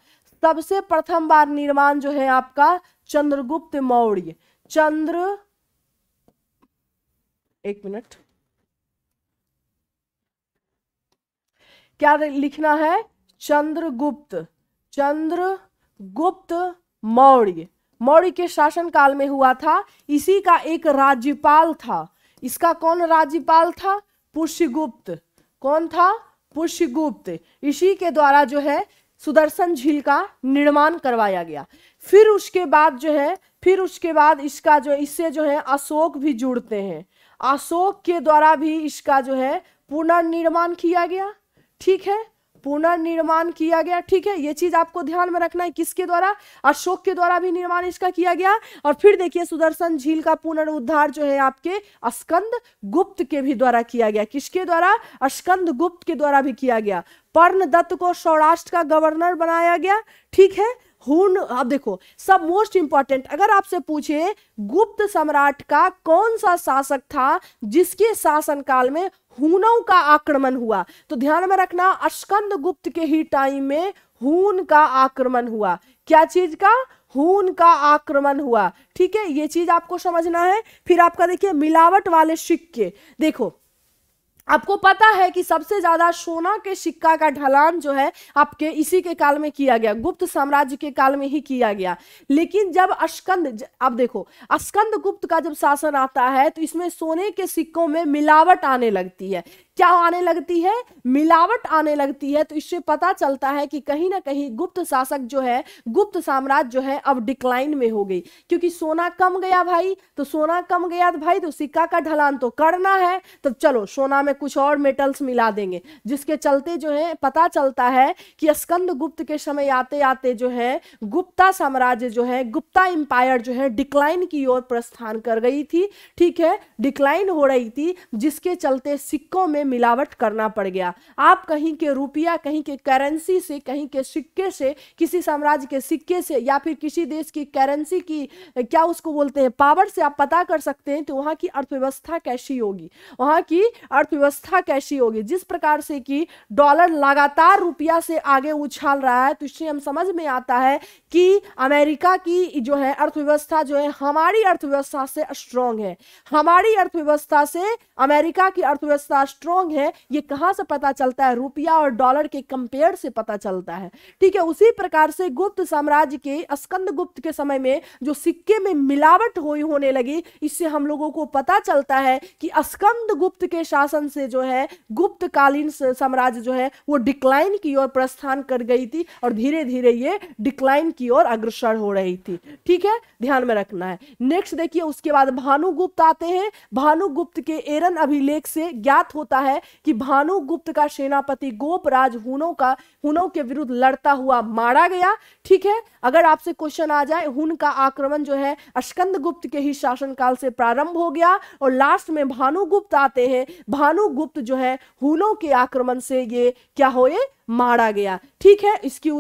सबसे प्रथम बार निर्माण जो है आपका चंद्रगुप्त मौर्य चंद्र एक मिनट क्या लिखना है चंद्रगुप्त चंद्र गुप्त मौर्य मौर्य के शासन काल में हुआ था इसी का एक राज्यपाल था इसका कौन राज्यपाल था पुष्यगुप्त कौन था पुष्यगुप्त इसी के द्वारा जो है सुदर्शन झील का निर्माण करवाया गया फिर उसके बाद जो है फिर उसके बाद इसका जो इससे जो है अशोक भी जुड़ते हैं अशोक के द्वारा भी इसका जो है पुनर्निर्माण किया गया ठीक है पुनर्निर्माण किया गया ठीक है ये चीज आपको ध्यान में रखना है किसके द्वारा अशोक के द्वारा भी निर्माण इसका किया गया और फिर देखिए सुदर्शन झील का पुनरुद्धार जो है आपके अस्कंद गुप्त के भी द्वारा किया गया किसके द्वारा अस्कंद गुप्त के द्वारा भी किया गया पर्ण दत्त को सौराष्ट्र का गवर्नर बनाया गया ठीक है हुन अब देखो सब मोस्ट इंपॉर्टेंट अगर आपसे पूछे गुप्त सम्राट का कौन सा शासक था जिसके शासनकाल में हुनों का आक्रमण हुआ तो ध्यान में रखना अस्कंद गुप्त के ही टाइम में हून का आक्रमण हुआ क्या चीज का हून का आक्रमण हुआ ठीक है ये चीज आपको समझना है फिर आपका देखिए मिलावट वाले सिक्के देखो आपको पता है कि सबसे ज्यादा सोना के सिक्का का ढलान जो है आपके इसी के काल में किया गया गुप्त साम्राज्य के काल में ही किया गया लेकिन जब अस्कंद आप देखो अस्कंद गुप्त का जब शासन आता है तो इसमें सोने के सिक्कों में मिलावट आने लगती है क्या आने लगती है मिलावट आने लगती है तो इससे पता चलता है कि कहीं ना कहीं गुप्त शासक जो है गुप्त साम्राज्य जो है अब डिक्लाइन में हो गई क्योंकि सोना कम गया भाई तो सोना कम गया तो भाई तो सिक्का का ढलान तो करना है तो चलो सोना में कुछ और मेटल्स मिला देंगे जिसके चलते जो है पता चलता है कि स्कंद गुप्त के समय आते आते जो है गुप्ता साम्राज्य जो है गुप्ता एम्पायर जो है डिक्लाइन की ओर प्रस्थान कर गई थी ठीक है डिक्लाइन हो रही थी जिसके चलते सिक्कों में मिलावट करना पड़ गया आप कहीं के रुपया कहीं के करेंसी से कहीं के सिक्के से किसी साम्राज्य के सिक्के से या फिर किसी देश की करेंसी की क्या उसको बोलते हैं पावर से आप पता कर सकते हैं तो वहाँ की अर्थव्यवस्था कैसी होगी वहाँ की अर्थव्यवस्था कैसी होगी जिस प्रकार से कि डॉलर लगातार रुपया से आगे उछाल रहा है तो इससे हम समझ में आता है कि अमेरिका की जो है अर्थव्यवस्था जो है हमारी अर्थव्यवस्था से स्ट्रांग है हमारी अर्थव्यवस्था से अमेरिका की अर्थव्यवस्था स्ट्रांग स्ट्रॉन्ग है ये कहाँ से पता चलता है रुपया और डॉलर के कंपेयर से पता चलता है ठीक है उसी प्रकार से गुप्त साम्राज्य के स्कंद गुप्त के समय में जो सिक्के में मिलावट हुई होने लगी इससे हम लोगों को पता चलता है कि स्कंद गुप्त के शासन से जो है गुप्तकालीन साम्राज्य जो है वो डिक्लाइन की ओर प्रस्थान कर गई थी और धीरे धीरे ये डिक्लाइन की ओर अग्रसर हो रही थी ठीक है ध्यान में रखना है नेक्स्ट देखिए उसके बाद भानुगुप्त आते हैं भानुगुप्त के एरन अभिलेख से ज्ञात होता है है कि भानु गुप्त का सेनापति गोपराज हुनों का हुनों के विरुद्ध लड़ता हुआ मारा गया ठीक है अगर आपसे क्वेश्चन आ जाए हुन का आक्रमण जो है अस्कंद गुप्त के ही शासनकाल से प्रारंभ हो गया और लास्ट में भानुगुप्त आते हैं भानुगुप्त जो है हुनों के आक्रमण से ये क्या हो ये मारा गया ठीक है इसकी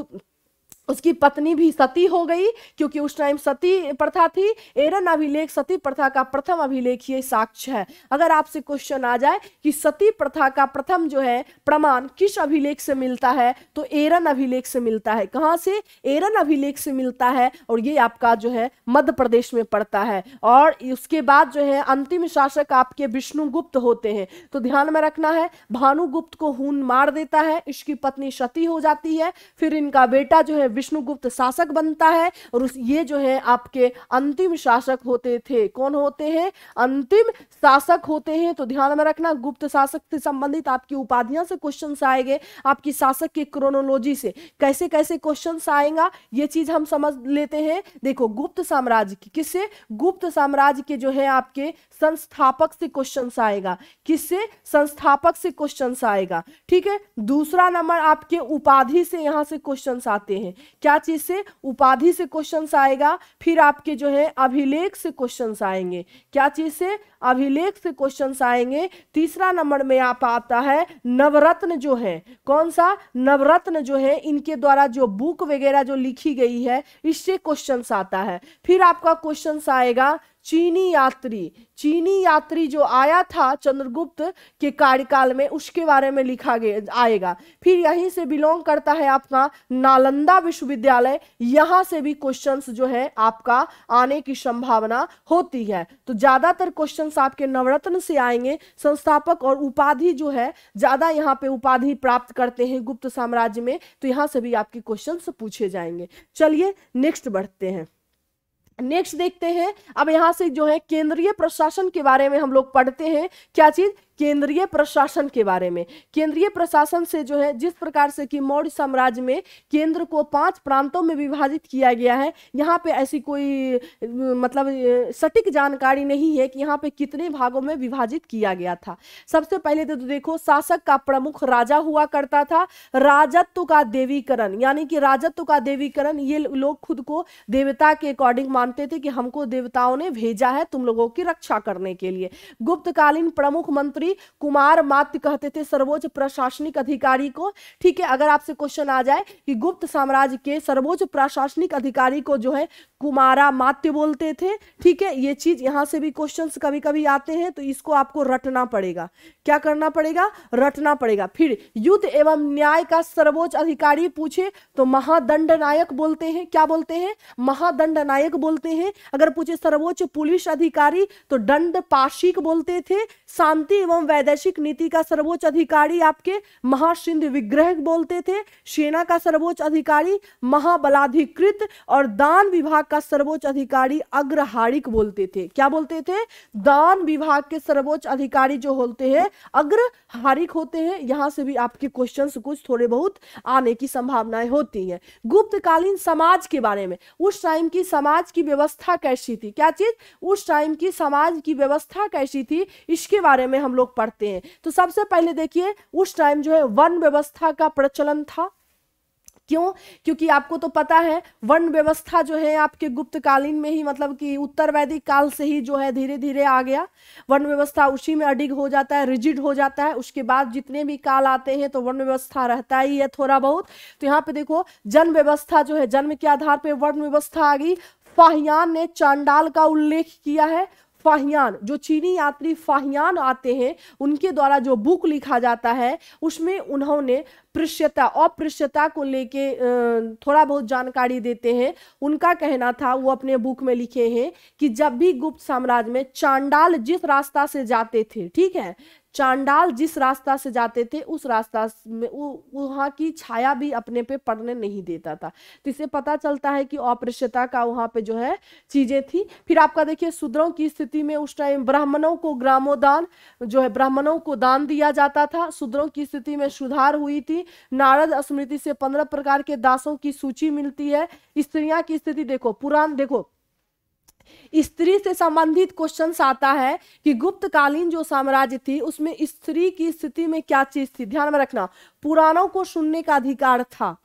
उसकी पत्नी भी सती हो गई क्योंकि उस टाइम सती प्रथा थी एरन अभिलेख सती प्रथा का प्रथम अभिलेख ये साक्ष्य है अगर आपसे क्वेश्चन आ जाए कि सती प्रथा का प्रथम जो है प्रमाण किस अभिलेख से मिलता है तो एरन अभिलेख से मिलता है कहाँ से एरन अभिलेख से मिलता है और ये आपका जो है मध्य प्रदेश में पड़ता है और उसके बाद जो है अंतिम शासक आपके विष्णुगुप्त होते हैं तो ध्यान में रखना है भानुगुप्त को हून मार देता है इसकी पत्नी सती हो जाती है फिर इनका बेटा जो है विष्णुगुप्त शासक बनता है और उस ये जो है आपके अंतिम शासक होते थे कौन होते हैं अंतिम शासक होते हैं तो ध्यान में रखना गुप्त शासक से संबंधित आपकी उपाधियां से क्वेश्चन आएंगे आपकी शासक के क्रोनोलॉजी से कैसे कैसे क्वेश्चन आएगा ये चीज हम समझ लेते हैं देखो गुप्त साम्राज्य की किससे गुप्त साम्राज्य के जो है आपके संस्थापक से क्वेश्चन आएगा किससे संस्थापक से क्वेश्चन आएगा ठीक है दूसरा नंबर आपके उपाधि से यहां से क्वेश्चन आते हैं क्या चीज से उपाधि से क्वेश्चन आएगा फिर आपके जो है अभिलेख से क्वेश्चन आएंगे क्या चीज से अभिलेख से क्वेश्चन आएंगे तीसरा नंबर में आप आता है नवरत्न जो है कौन सा नवरत्न जो है इनके द्वारा जो बुक वगैरह जो लिखी गई है इससे क्वेश्चन आता है फिर आपका क्वेश्चन आएगा चीनी यात्री चीनी यात्री जो आया था चंद्रगुप्त के कार्यकाल में उसके बारे में लिखा गया आएगा फिर यहीं से बिलोंग करता है अपना नालंदा विश्वविद्यालय यहाँ से भी क्वेश्चंस जो है आपका आने की संभावना होती है तो ज्यादातर क्वेश्चंस आपके नवरत्न से आएंगे संस्थापक और उपाधि जो है ज्यादा यहाँ पे उपाधि प्राप्त करते हैं गुप्त साम्राज्य में तो यहाँ से भी आपके क्वेश्चन पूछे जाएंगे चलिए नेक्स्ट बढ़ते हैं नेक्स्ट देखते हैं अब यहां से जो है केंद्रीय प्रशासन के बारे में हम लोग पढ़ते हैं क्या चीज केंद्रीय प्रशासन के बारे में केंद्रीय प्रशासन से जो है जिस प्रकार से कि मौर्य साम्राज्य में केंद्र को पांच प्रांतों में विभाजित किया गया है यहाँ पे ऐसी कोई मतलब सटीक जानकारी नहीं है कि यहाँ पे कितने भागों में विभाजित किया गया था सबसे पहले तो देखो शासक का प्रमुख राजा हुआ करता था राजत्व का देवीकरण यानी कि राजत्व का देवीकरण ये लोग खुद को देवता के अकॉर्डिंग मानते थे कि हमको देवताओं ने भेजा है तुम लोगों की रक्षा करने के लिए गुप्तकालीन प्रमुख मंत्री भी कुमार मात्य कहते थे सर्वोच्च प्रशासनिक अधिकारी को ठीक है अगर आपसे क्वेश्चन आ जाए कि गुप्त साम्राज्य के सर्वोच्च प्रशासनिक अधिकारी को जो है कुमारा मात्य बोलते थे ठीक है ये चीज यहाँ से भी क्वेश्चंस कभी कभी आते हैं तो इसको आपको रटना पड़ेगा क्या करना पड़ेगा रटना पड़ेगा फिर युद्ध एवं न्याय का सर्वोच्च अधिकारी पूछे तो महादंड नायक बोलते हैं क्या बोलते हैं महादंड नायक बोलते हैं अगर पूछे सर्वोच्च पुलिस अधिकारी तो दंड पाशिक बोलते थे शांति एवं वैदेशिक नीति का सर्वोच्च अधिकारी आपके महासिंध विग्रह बोलते थे सेना का सर्वोच्च अधिकारी महाबलाधिकृत और दान विभाग विभाग का सर्वोच्च अधिकारी अग्रहारिक बोलते थे क्या बोलते थे दान विभाग के सर्वोच्च अधिकारी जो होते हैं अग्रहारिक होते हैं यहां से भी आपके क्वेश्चंस कुछ थोड़े बहुत आने की संभावनाएं होती हैं गुप्तकालीन समाज के बारे में उस टाइम की समाज की व्यवस्था कैसी थी क्या चीज उस टाइम की समाज की व्यवस्था कैसी थी इसके बारे में हम लोग पढ़ते हैं तो सबसे पहले देखिए उस टाइम जो है वन व्यवस्था का प्रचलन था क्यों क्योंकि आपको तो पता है वर्ण व्यवस्था जो है आपके गुप्तकालीन में ही मतलब कि उत्तर वैदिक काल से ही जो है धीरे धीरे आ गया वर्ण व्यवस्था उसी में अडिग हो जाता है रिजिड हो जाता है उसके बाद जितने भी काल आते हैं तो वर्ण व्यवस्था रहता ही है थोड़ा बहुत तो यहाँ पे देखो जन्म व्यवस्था जो है जन्म के आधार पर वर्ण व्यवस्था आ गई फाहियान ने चांडाल का उल्लेख किया है फाहियान जो चीनी यात्री फाहियान आते हैं उनके द्वारा जो बुक लिखा जाता है उसमें उन्होंने पृश्यता अपृष्यता को लेके थोड़ा बहुत जानकारी देते हैं उनका कहना था वो अपने बुक में लिखे हैं कि जब भी गुप्त साम्राज्य में चांडाल जिस रास्ता से जाते थे ठीक है चांडाल जिस रास्ता से जाते थे उस रास्ता में वहाँ की छाया भी अपने पे पड़ने नहीं देता था तो इसे पता चलता है कि अपृश्यता का वहाँ पे जो है चीजें थी फिर आपका देखिए शूद्रों की स्थिति में उस टाइम ब्राह्मणों को ग्रामोदान जो है ब्राह्मणों को दान दिया जाता था शूद्रों की स्थिति में सुधार हुई थी नारद स्मृति से पंद्रह प्रकार के दासों की सूची मिलती है स्त्रियों की स्थिति देखो पुराण देखो स्त्री से संबंधित क्वेश्चन आता है कि गुप्तकालीन जो साम्राज्य थी उसमें स्त्री की स्थिति में क्या चीज थी ध्यान में रखना पुराणों को सुनने का अधिकार था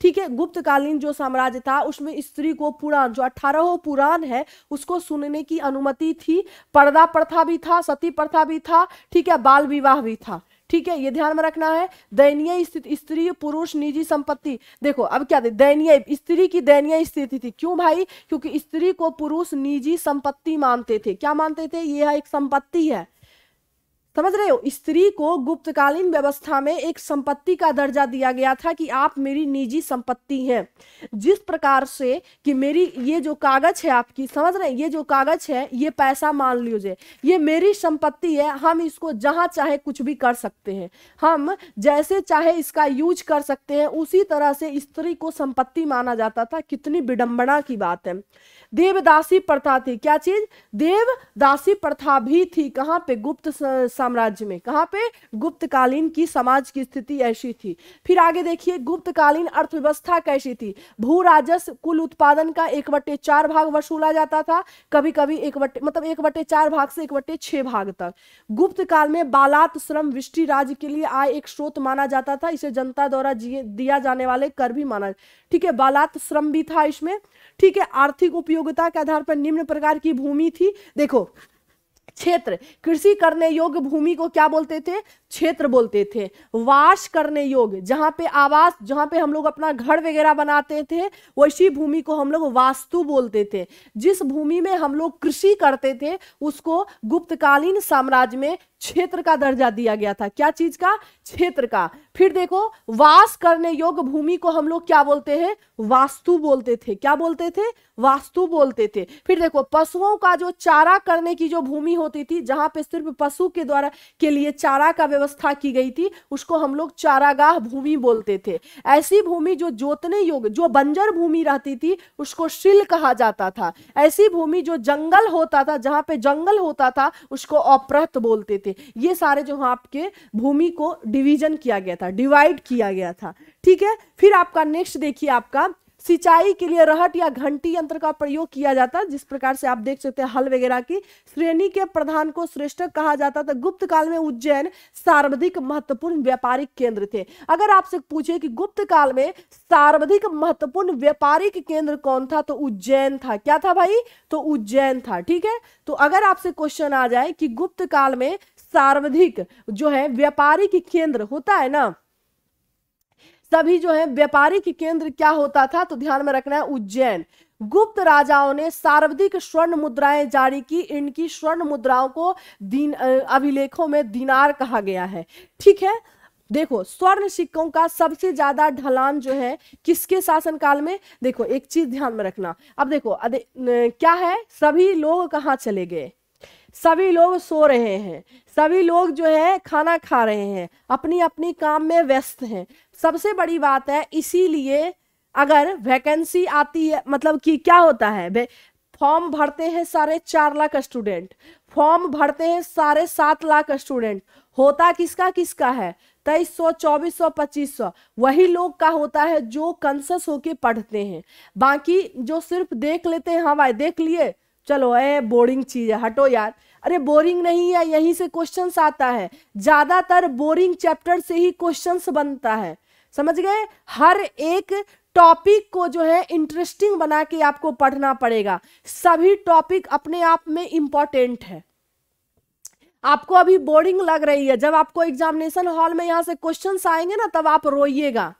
ठीक है गुप्तकालीन जो साम्राज्य था उसमें स्त्री को पुराण जो अठारह पुराण है उसको सुनने की अनुमति थी पर्दा प्रथा भी था सती प्रथा भी था ठीक है बाल विवाह भी था ठीक है ये ध्यान में रखना है दयनीय स्थिति स्त्री पुरुष निजी संपत्ति देखो अब क्या दयनीय स्त्री की दयनीय स्थिति थी क्यों भाई क्योंकि स्त्री को पुरुष निजी संपत्ति मानते थे क्या मानते थे यह एक संपत्ति है समझ रहे हो स्त्री को गुप्तकालीन व्यवस्था में एक संपत्ति का दर्जा दिया गया था कि आप मेरी निजी संपत्ति हैं जिस प्रकार से कि मेरी ये जो कागज है आपकी समझ रहे हैं ये जो कागज है ये पैसा मान लीजिए ये मेरी संपत्ति है हम इसको जहां चाहे कुछ भी कर सकते हैं हम जैसे चाहे इसका यूज कर सकते हैं उसी तरह से स्त्री को संपत्ति माना जाता था कितनी विडंबना की बात है देवदासी प्रथा थी क्या चीज देवदासी प्रथा भी थी कहाँ पे गुप्त साम्राज्य में कहाँ पे गुप्तकालीन की समाज की स्थिति ऐसी थी फिर आगे देखिए गुप्तकालीन अर्थव्यवस्था कैसी थी भू राजस्व कुल उत्पादन का एक बट्टे चार भाग वसूला जाता था कभी कभी एक बट्टे मतलब एक बट्टे चार भाग से एक बट्टे छह भाग तक गुप्त काल में बालात श्रम विष्टि राज्य के लिए आय एक स्रोत माना जाता था इसे जनता द्वारा दिया जाने वाले कर भी माना ठीक है बालात श्रम भी था इसमें ठीक है आर्थिक उपयोग योग्यता के आधार पर निम्न प्रकार की भूमि थी देखो क्षेत्र कृषि करने योग्य भूमि को क्या बोलते थे क्षेत्र बोलते थे वास करने योग्य जहाँ पे आवास जहाँ पे हम लोग अपना घर वगैरह बनाते थे वैसी भूमि को हम लोग वास्तु बोलते थे जिस भूमि में हम लोग कृषि करते थे उसको गुप्तकालीन साम्राज्य में क्षेत्र का दर्जा दिया गया था क्या चीज का क्षेत्र का फिर देखो वास करने योग्य भूमि को हम लोग क्या बोलते हैं वास्तु बोलते थे क्या बोलते थे वास्तु बोलते थे फिर देखो पशुओं का जो चारा करने की जो भूमि होती थी जहां पे सिर्फ पशु के द्वारा के लिए चारा का व्यवस्था की गई थी उसको हम लोग चारागाह भूमि बोलते थे ऐसी भूमि जो जोतने योग्य जो बंजर भूमि रहती थी उसको शिल कहा जाता था ऐसी भूमि जो जंगल होता था जहाँ पे जंगल होता था उसको अप्रत बोलते थे ये सारे जो आपके भूमि को डिवीजन किया गया था डिवाइड किया गया था ठीक है फिर आपका नेक्स्ट देखिए आपका सिंचाई के लिए रहट या घंटी यंत्र का प्रयोग किया जाता जिस प्रकार से आप देख सकते हैं हल वगैरह की श्रेणी के प्रधान को श्रेष्ठ कहा जाता था गुप्त काल में उज्जैन सर्वाधिक महत्वपूर्ण व्यापारिक केंद्र थे अगर आपसे पूछे कि गुप्त काल में सर्वाधिक महत्वपूर्ण व्यापारिक केंद्र कौन था तो उज्जैन था क्या था भाई तो उज्जैन था ठीक है तो अगर आपसे क्वेश्चन आ जाए कि गुप्त काल में सर्वाधिक जो है व्यापारिक केंद्र होता है ना सभी जो है व्यापारिक केंद्र क्या होता था तो ध्यान में रखना है उज्जैन गुप्त राजाओं ने सार्वधिक स्वर्ण मुद्राएं जारी की इनकी स्वर्ण मुद्राओं को दीन अभिलेखों में दीनार कहा गया है ठीक है देखो स्वर्ण सिक्कों का सबसे ज्यादा ढलान जो है किसके शासनकाल में देखो एक चीज ध्यान में रखना अब देखो अदे, न, क्या है सभी लोग कहाँ चले गए सभी लोग सो रहे हैं सभी लोग जो है खाना खा रहे हैं अपनी अपनी काम में व्यस्त हैं सबसे बड़ी बात है इसीलिए अगर वैकेंसी आती है मतलब कि क्या होता है फॉर्म भरते हैं सारे चार लाख स्टूडेंट फॉर्म भरते हैं सारे सात लाख स्टूडेंट होता किसका किसका है तेईस सौ चौबीस सौ पच्चीस सौ वही लोग का होता है जो कंसस होके पढ़ते हैं बाकी जो सिर्फ देख लेते हैं हाँ भाई देख लिए चलो ए बोरिंग चीज़ है हटो यार अरे बोरिंग नहीं है यहीं से क्वेश्चंस आता है ज़्यादातर बोरिंग चैप्टर से ही क्वेश्चंस बनता है समझ गए हर एक टॉपिक को जो है इंटरेस्टिंग बना के आपको पढ़ना पड़ेगा सभी टॉपिक अपने आप में इंपॉर्टेंट है आपको अभी बोरिंग लग रही है जब आपको एग्जामिनेशन हॉल में यहाँ से क्वेश्चन आएंगे ना तब आप रोइएगा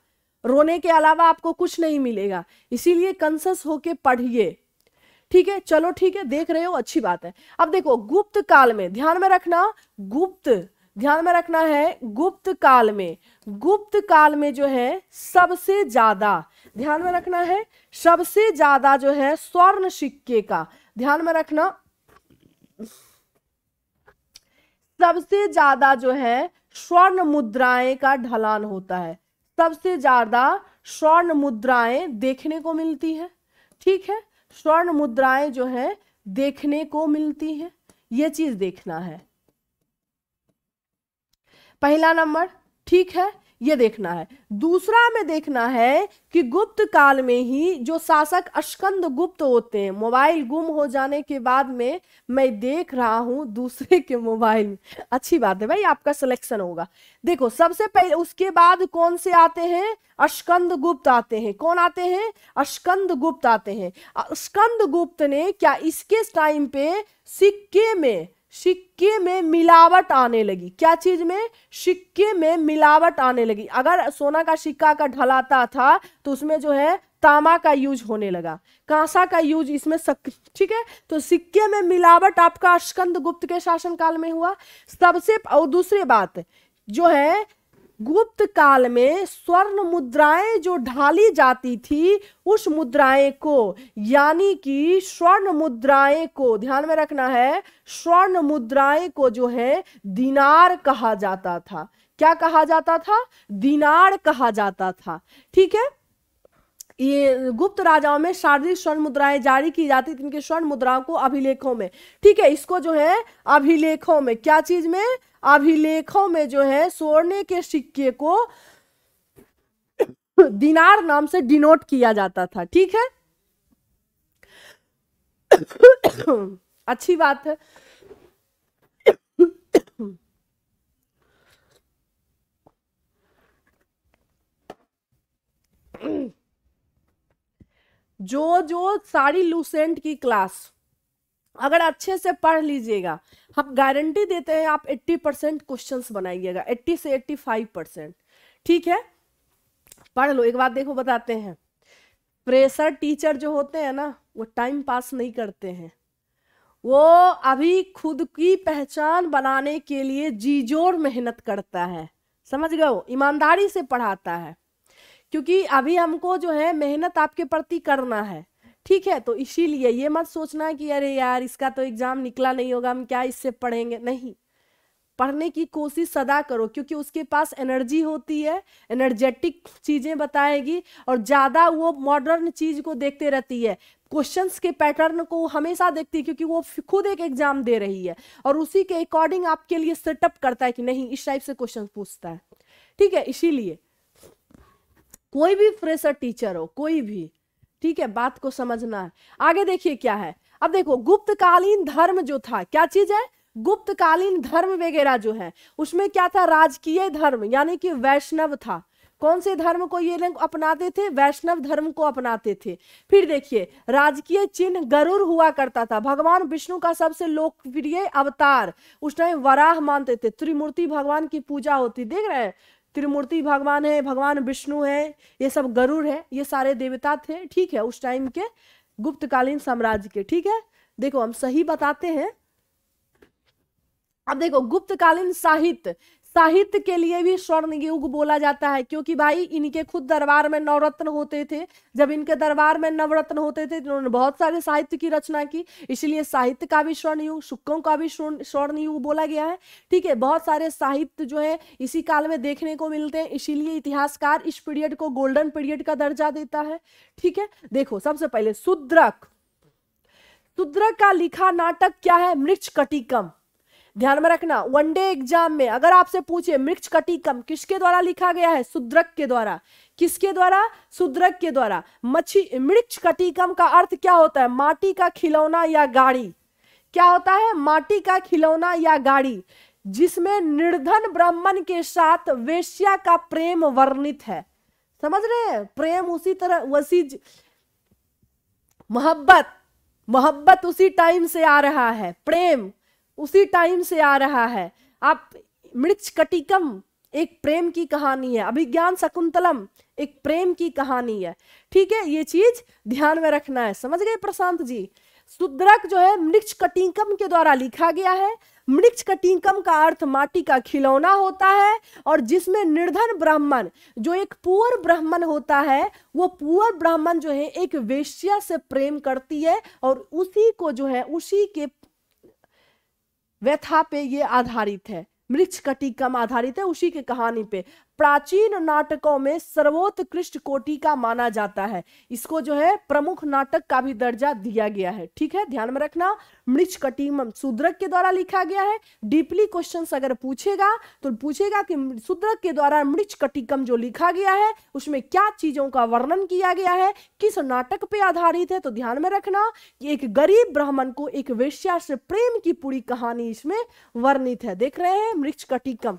रोने के अलावा आपको कुछ नहीं मिलेगा इसीलिए कंसस होके पढ़िए ठीक है चलो ठीक है देख रहे हो अच्छी बात है अब देखो गुप्त काल में ध्यान में रखना गुप्त ध्यान में रखना है गुप्त काल में गुप्त काल में जो है सबसे ज्यादा ध्यान में रखना है सबसे ज्यादा जो है स्वर्ण सिक्के का ध्यान में रखना सबसे ज्यादा जो है स्वर्ण मुद्राएं का ढलान होता है सबसे ज्यादा स्वर्ण मुद्राएं देखने को मिलती है ठीक है स्वर्ण मुद्राएं जो है देखने को मिलती हैं ये चीज देखना है पहला नंबर ठीक है ये देखना है दूसरा में देखना है कि गुप्त काल में ही जो शासक अश्कंद गुप्त होते हैं मोबाइल गुम हो जाने के बाद में मैं देख रहा हूं दूसरे के मोबाइल में अच्छी बात है भाई आपका सिलेक्शन होगा देखो सबसे पहले उसके बाद कौन से आते हैं अश्कंद गुप्त आते हैं कौन आते हैं अश्कंद गुप्त आते हैं अश्कंद गुप्त ने क्या इसके टाइम पे सिक्के में सिक्के में मिलावट आने लगी क्या चीज में सिक्के में मिलावट आने लगी अगर सोना का सिक्का का ढलाता था तो उसमें जो है तामा का यूज होने लगा कांसा का यूज इसमें ठीक है तो सिक्के में मिलावट आपका स्कंद गुप्त के शासनकाल में हुआ सबसे और दूसरी बात जो है गुप्त काल में स्वर्ण मुद्राएं जो ढाली जाती थी उस मुद्राएं को यानी कि स्वर्ण मुद्राएं को ध्यान में रखना है स्वर्ण मुद्राएं को जो है दिनार कहा जाता था क्या कहा जाता था दिनार कहा जाता था ठीक है ये गुप्त राजाओं में शारीरिक स्वर्ण मुद्राएं जारी की जाती थी इनके स्वर्ण मुद्राओं को अभिलेखों में ठीक है इसको जो है अभिलेखों में क्या चीज में अभिलेखों में जो है सोने के सिक्के को दिनार नाम से डिनोट किया जाता था ठीक है अच्छी बात है जो जो सारी लूसेंट की क्लास अगर अच्छे से पढ़ लीजिएगा हम गारंटी देते हैं आप 80 परसेंट क्वेश्चन बनाइएगा 80 से 85 परसेंट ठीक है पढ़ लो एक बात देखो बताते हैं प्रेशर टीचर जो होते हैं ना वो टाइम पास नहीं करते हैं वो अभी खुद की पहचान बनाने के लिए जी जोर मेहनत करता है समझ गए ईमानदारी से पढ़ाता है क्योंकि अभी हमको जो है मेहनत आपके प्रति करना है ठीक है तो इसीलिए ये मत सोचना कि अरे यार इसका तो एग्जाम निकला नहीं होगा हम क्या इससे पढ़ेंगे नहीं पढ़ने की कोशिश सदा करो क्योंकि उसके पास एनर्जी होती है एनर्जेटिक चीज़ें बताएगी और ज़्यादा वो मॉडर्न चीज़ को देखते रहती है क्वेश्चंस के पैटर्न को हमेशा देखती है क्योंकि वो खुद एक एग्जाम दे रही है और उसी के अकॉर्डिंग आपके लिए सेटअप करता है कि नहीं इस टाइप से क्वेश्चन पूछता है ठीक है इसीलिए कोई भी फ्रेशर टीचर हो कोई भी ठीक है बात को समझना है आगे देखिए क्या है अब देखो गुप्तकालीन धर्म जो था क्या चीज है गुप्तकालीन धर्म वगैरह जो है उसमें क्या था राजकीय धर्म यानी कि वैष्णव था कौन से धर्म को ये लोग अपनाते थे वैष्णव धर्म को अपनाते थे फिर देखिए राजकीय चिन्ह गरुड़ हुआ करता था भगवान विष्णु का सबसे लोकप्रिय अवतार उस टाइम वराह मानते थे त्रिमूर्ति भगवान की पूजा होती देख रहे हैं त्रिमूर्ति भगवान है भगवान विष्णु है ये सब गरुड़ है ये सारे देवता थे ठीक है उस टाइम के गुप्तकालीन साम्राज्य के ठीक है देखो हम सही बताते हैं अब देखो गुप्तकालीन साहित्य साहित्य के लिए भी स्वर्ण युग बोला जाता है क्योंकि भाई इनके खुद दरबार में नवरत्न होते थे जब इनके दरबार में नवरत्न होते थे उन्होंने बहुत सारे साहित्य की रचना की इसलिए साहित्य का भी स्वर्ण युग सुक्कों का भी स्वर्ण युग बोला गया है ठीक है बहुत सारे साहित्य जो है इसी काल में देखने को मिलते हैं इसीलिए इतिहासकार इस पीरियड को गोल्डन पीरियड का दर्जा देता है ठीक है देखो सबसे पहले शुद्रक सुद्रक का लिखा नाटक क्या है मृक्ष कटिकम ध्यान में रखना वनडे एग्जाम में अगर आपसे पूछे मृक्ष कटिकम किसके द्वारा लिखा गया है सुद्रक के द्वारा किसके द्वारा सुद्रक के द्वारा मच्छी मृक्ष कटिकम का अर्थ क्या होता है माटी का खिलौना या गाड़ी क्या होता है माटी का खिलौना या गाड़ी जिसमें निर्धन ब्राह्मण के साथ वेश्या का प्रेम वर्णित है समझ रहे हैं प्रेम उसी तरह वसी मोहब्बत मोहब्बत उसी टाइम से आ रहा है प्रेम उसी टाइम से आ रहा है आप मृक्ष कटिकम एक प्रेम की कहानी है अभिज्ञान शकुंतलम एक प्रेम की कहानी है ठीक है ये चीज ध्यान में रखना है समझ गए प्रशांत जी सुद्रक जो है मृक्ष कटिकम के द्वारा लिखा गया है मृक्ष कटिकम का अर्थ माटी का खिलौना होता है और जिसमें निर्धन ब्राह्मण जो एक पुअर ब्राह्मण होता है वो पुअर ब्राह्मण जो है एक वेश्या से प्रेम करती है और उसी को जो है उसी के व्यथा पे ये आधारित है मृक्ष कटिकम आधारित है उसी के कहानी पे प्राचीन नाटकों में सर्वोत्कृष्ट कोटि का माना जाता है इसको जो है प्रमुख नाटक का भी दर्जा दिया गया है ठीक है ध्यान में रखना मृक्ष कटिम सुद्रक के द्वारा लिखा गया है डीपली क्वेश्चन अगर पूछेगा तो पूछेगा कि सुद्रक के द्वारा मृक्ष कटिकम जो लिखा गया है उसमें क्या चीजों का वर्णन किया गया है किस नाटक पे आधारित है तो ध्यान में रखना कि एक गरीब ब्राह्मण को एक वेश्या से प्रेम की पूरी कहानी इसमें वर्णित है देख रहे हैं मृक्ष कटिकम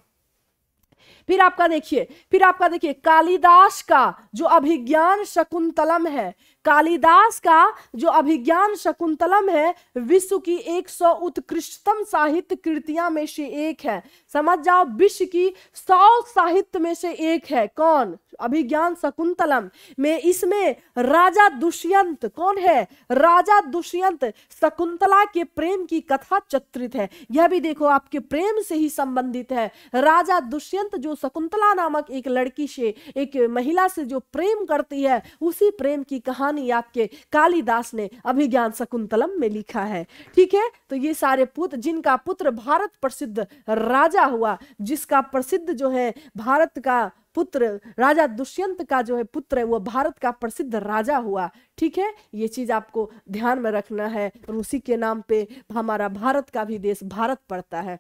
फिर आपका देखिए फिर आपका देखिए कालिदास का जो अभिज्ञान शकुंतलम है कालिदास का जो अभिज्ञान शकुंतलम है विश्व की एक सौ उत्कृष्टतम साहित्य कृतियां में से एक है समझ जाओ विश्व की सौ साहित्य में से एक है कौन अभिज्ञान शकुंतलम में इसमें राजा दुष्यंत कौन है राजा दुष्यंत शकुंतला के प्रेम की कथा चित्रित है यह भी देखो आपके प्रेम से ही संबंधित है राजा दुष्यंत जो शकुंतला नामक एक लड़की से एक महिला से जो प्रेम करती है उसी प्रेम की कहानी आपके कालिदास ने अभिज्ञान शकुंतलम में लिखा है ठीक है तो ये सारे पुत्र जिनका पुत्र भारत प्रसिद्ध राजा पैदा हुआ जिसका प्रसिद्ध जो है भारत का पुत्र राजा दुष्यंत का जो है पुत्र है वो भारत का प्रसिद्ध राजा हुआ ठीक है ये चीज आपको ध्यान में रखना है और उसी के नाम पे हमारा भारत का भी देश भारत पड़ता है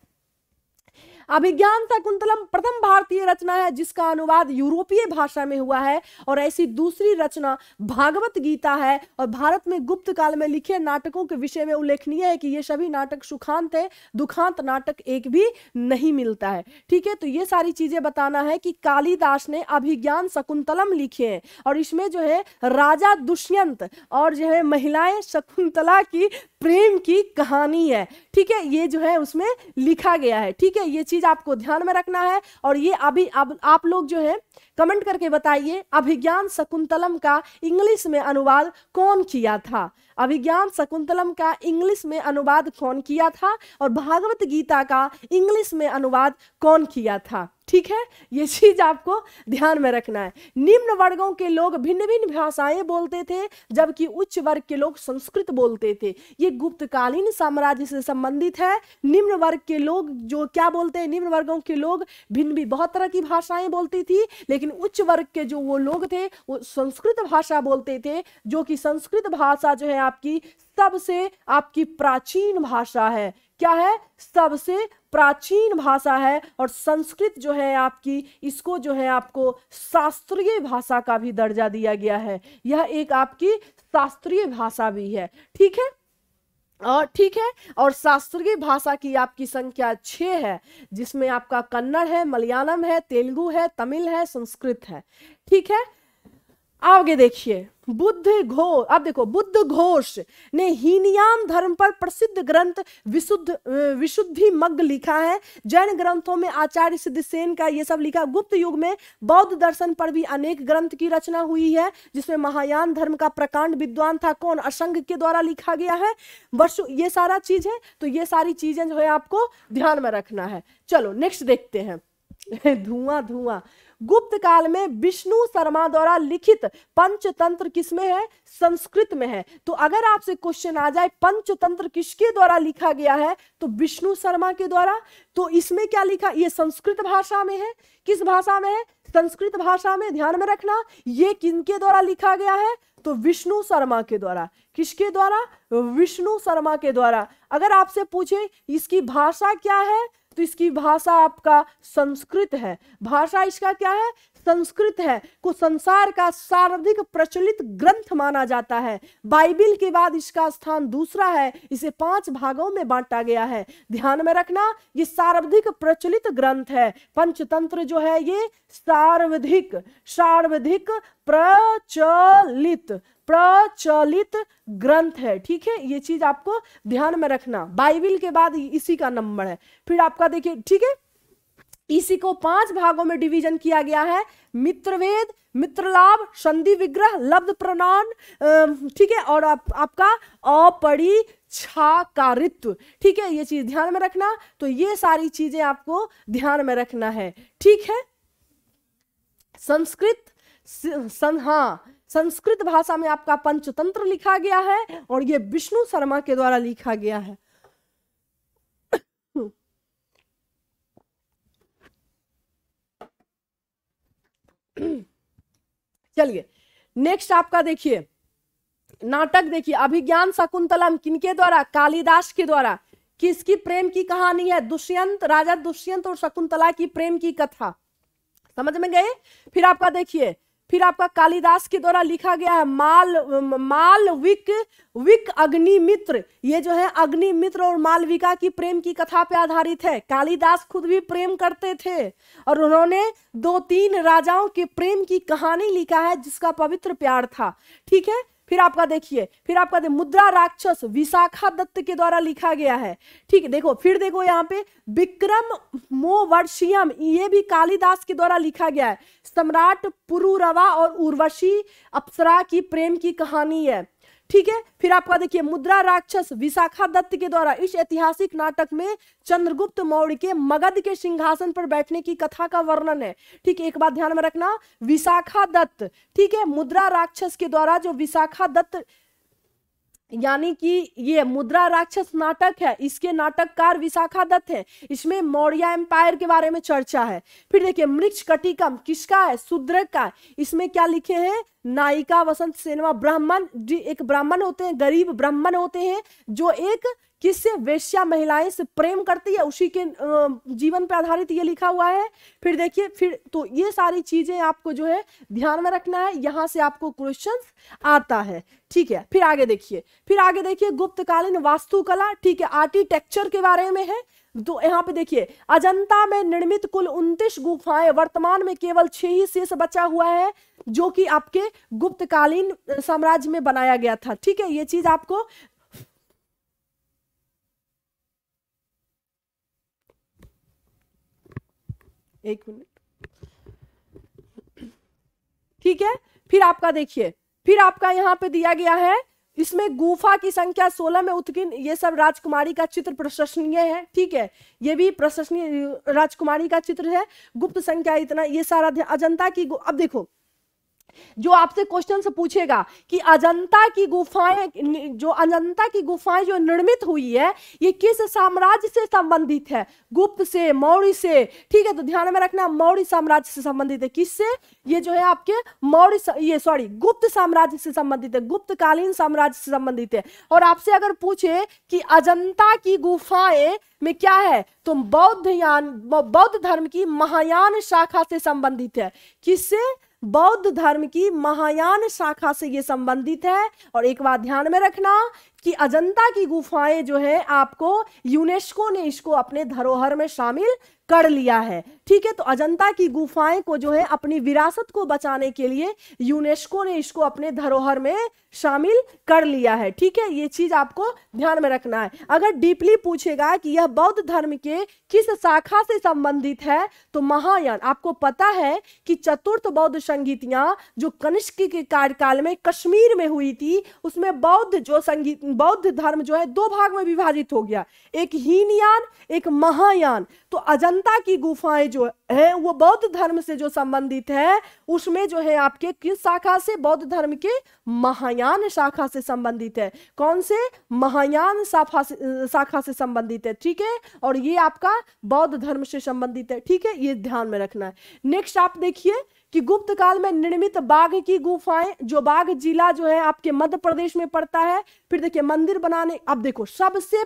अभिज्ञान शकुंतलम प्रथम भारतीय रचना है जिसका अनुवाद यूरोपीय भाषा में हुआ है और ऐसी दूसरी रचना भागवत गीता है और भारत में गुप्त काल में लिखे नाटकों के विषय में उल्लेखनीय है कि ये सभी नाटक सुखांत है दुखांत नाटक एक भी नहीं मिलता है ठीक है तो ये सारी चीजें बताना है कि कालिदास ने अभिज्ञान शकुंतलम लिखे हैं और इसमें जो है राजा दुष्यंत और जो है महिलाएं शकुंतला की प्रेम की कहानी है ठीक है ये जो है उसमें लिखा गया है ठीक है ये चीज चीज आपको ध्यान में रखना है और ये अभी अब आप लोग जो है कमेंट करके बताइए अभिज्ञान शकुंतलम का इंग्लिश में अनुवाद कौन किया था अभिज्ञान शकुंतलम का इंग्लिश में अनुवाद कौन किया था और भागवत गीता का इंग्लिश में अनुवाद कौन किया था ठीक है ये चीज आपको ध्यान में रखना है निम्न वर्गों के लोग भिन्न भिन्न भाषाएं बोलते थे जबकि उच्च वर्ग के लोग संस्कृत बोलते थे ये गुप्तकालीन साम्राज्य से संबंधित है निम्न वर्ग के लोग जो क्या बोलते हैं निम्न वर्गों के लोग भिन्न भी बहुत तरह की भाषाएं बोलती थी लेकिन उच्च वर्ग के जो वो लोग थे वो संस्कृत भाषा बोलते थे जो कि संस्कृत भाषा जो है आपकी सबसे आपकी प्राचीन भाषा है क्या है सबसे प्राचीन भाषा है और संस्कृत जो है आपकी इसको जो है आपको शास्त्रीय भाषा का भी दर्जा दिया गया है यह एक आपकी शास्त्रीय भाषा भी है ठीक है और ठीक है और शास्त्रीय भाषा की आपकी संख्या छः है जिसमें आपका कन्नड़ है मलयालम है तेलुगु है तमिल है संस्कृत है ठीक है आगे देखिए बुद्ध घोष आप देखो बुद्ध घोष ने हीनयान धर्म पर प्रसिद्ध ग्रंथ विशुद्ध विशुद्धि मग लिखा है जैन ग्रंथों में आचार्य सिद्ध सेन का ये सब लिखा गुप्त युग में बौद्ध दर्शन पर भी अनेक ग्रंथ की रचना हुई है जिसमें महायान धर्म का प्रकांड विद्वान था कौन असंग के द्वारा लिखा गया है वर्ष ये सारा चीज है तो ये सारी चीजें जो है आपको ध्यान में रखना है चलो नेक्स्ट देखते हैं धुआं धुआं गुप्त काल में विष्णु शर्मा द्वारा लिखित पंचतंत्र किसमें है संस्कृत में है तो अगर आपसे क्वेश्चन आ जाए पंचतंत्र किसके द्वारा लिखा गया है तो विष्णु शर्मा के द्वारा तो इसमें क्या लिखा ये संस्कृत भाषा में है किस भाषा में है संस्कृत भाषा में ध्यान में रखना ये किनके द्वारा लिखा गया है तो विष्णु शर्मा के द्वारा किसके द्वारा विष्णु शर्मा के द्वारा अगर आपसे पूछे इसकी भाषा क्या है तो इसकी भाषा आपका संस्कृत है भाषा इसका क्या है संस्कृत है को संसार का सर्वाधिक प्रचलित ग्रंथ माना जाता है बाइबिल के बाद इसका स्थान दूसरा है इसे पांच भागों में बांटा गया है ध्यान में रखना ये सर्वाधिक प्रचलित ग्रंथ है पंचतंत्र जो है ये सर्वाधिक सर्वाधिक प्रचलित प्रचलित ग्रंथ है ठीक है ये चीज आपको ध्यान में रखना बाइबिल के बाद इसी का नंबर है फिर आपका देखिए ठीक है इसी को पांच भागों में डिवीजन किया गया है मित्रवेद मित्रलाभ संधि विग्रह लब्ध प्रणान ठीक है और आप, आपका अपरी छाकारित्व ठीक है ये चीज ध्यान में रखना तो ये सारी चीजें आपको ध्यान में रखना है ठीक है संस्कृत सं, हाँ संस्कृत भाषा में आपका पंचतंत्र लिखा गया है और ये विष्णु शर्मा के द्वारा लिखा गया है चलिए नेक्स्ट आपका देखिए नाटक देखिए अभिज्ञान शकुंतलम किनके द्वारा कालिदास के द्वारा किसकी प्रेम की कहानी है दुष्यंत राजा दुष्यंत और शकुंतला की प्रेम की कथा समझ में गए फिर आपका देखिए फिर आपका कालिदास के द्वारा लिखा गया है माल मालविक विक अग्निमित्र ये जो है अग्निमित्र और मालविका की प्रेम की कथा पे आधारित है कालिदास खुद भी प्रेम करते थे और उन्होंने दो तीन राजाओं के प्रेम की कहानी लिखा है जिसका पवित्र प्यार था ठीक है फिर आपका देखिए फिर आपका दे, मुद्रा राक्षस विशाखा दत्त के द्वारा लिखा गया है ठीक है देखो फिर देखो यहाँ पे विक्रम मोवर्षियम ये भी कालिदास के द्वारा लिखा गया है सम्राट पुरुरवा और उर्वशी अप्सरा की प्रेम की कहानी है ठीक है फिर आपका देखिए मुद्रा राक्षस विशाखा दत्त के द्वारा इस ऐतिहासिक नाटक में चंद्रगुप्त मौर्य के मगध के सिंहासन पर बैठने की कथा का वर्णन है ठीक है एक बात ध्यान में रखना विशाखा दत्त ठीक है मुद्रा राक्षस के द्वारा जो विशाखा दत्त यानी कि ये मुद्रा राक्षस नाटक है इसके नाटककार विशाखा दत्त है इसमें मौर्य एम्पायर के बारे में चर्चा है फिर देखिए मृक्ष कटिकम किसका है शूद्र का है इसमें क्या लिखे हैं नायिका वसंत सिनेमा ब्राह्मण एक ब्राह्मण होते हैं गरीब ब्राह्मण होते हैं जो एक किससे वेश्या महिलाएं से प्रेम करती है उसी के जीवन पर आधारित ये लिखा हुआ है फिर देखिए फिर तो ये सारी चीजें आपको जो है ध्यान में रखना है यहाँ से आपको क्वेश्चन आता है ठीक है फिर आगे देखिए फिर आगे देखिए गुप्तकालीन वास्तुकला ठीक है आर्किटेक्चर के बारे में है तो यहाँ पे देखिए अजंता में निर्मित कुल उन्तीस गुफाएं वर्तमान में केवल छह ही शेष बचा हुआ है जो कि आपके गुप्तकालीन साम्राज्य में बनाया गया था ठीक है ये चीज आपको एक मिनट ठीक है फिर आपका देखिए फिर आपका यहाँ पे दिया गया है इसमें गुफा की संख्या 16 में उत्कीर्ण ये सब राजकुमारी का चित्र प्रशंसनीय है ठीक है ये भी प्रशंसनीय राजकुमारी का चित्र है गुप्त संख्या इतना ये सारा अजंता की अब देखो जो आपसे क्वेश्चन से पूछेगा कि अजंता की गुफाएं जो अजंता की गुफाएं जो निर्मित हुई है ये किस साम्राज्य से संबंधित है गुप्त से मौर्य से ठीक है तो ध्यान में रखना मौर्य साम्राज्य से संबंधित है किससे ये जो है आपके मौर्य ये सॉरी गुप्त साम्राज्य से संबंधित है गुप्तकालीन साम्राज्य से संबंधित है और आपसे अगर पूछे कि अजंता की गुफाएं में क्या है तो बौद्ध यान बौद्ध धर्म की महायान शाखा से संबंधित है किससे बौद्ध धर्म की महायान शाखा से ये संबंधित है और एक बात ध्यान में रखना कि अजंता की गुफाएं जो है आपको यूनेस्को ने इसको अपने धरोहर में शामिल कर लिया है ठीक है तो अजंता की गुफाएं को जो है अपनी विरासत को बचाने के लिए यूनेस्को ने इसको अपने धरोहर में शामिल कर लिया है ठीक है ये चीज आपको ध्यान में रखना है अगर डीपली पूछेगा कि यह बौद्ध धर्म के किस शाखा से संबंधित है तो महायान आपको पता है कि चतुर्थ बौद्ध संगीतियां जो कनिष्क के कार्यकाल में कश्मीर में हुई थी उसमें बौद्ध जो संगीत बौद्ध धर्म जो है दो भाग में विभाजित हो गया एक हीनयान एक महायान तो अजंता की गुफाएं जो है वो बौद्ध धर्म से जो संबंधित है उसमें जो है आपके किस शाखा से बौद्ध धर्म के महायान शाखा से संबंधित है कौन से महायान शाखा शाखा से संबंधित है ठीक है और ये आपका बौद्ध धर्म से संबंधित है ठीक है ये ध्यान में रखना है नेक्स्ट आप देखिए कि गुप्त काल में निर्मित बाघ की गुफाएं जो बाघ जिला जो है आपके मध्य प्रदेश में पड़ता है फिर देखिए मंदिर बनाने अब देखो सबसे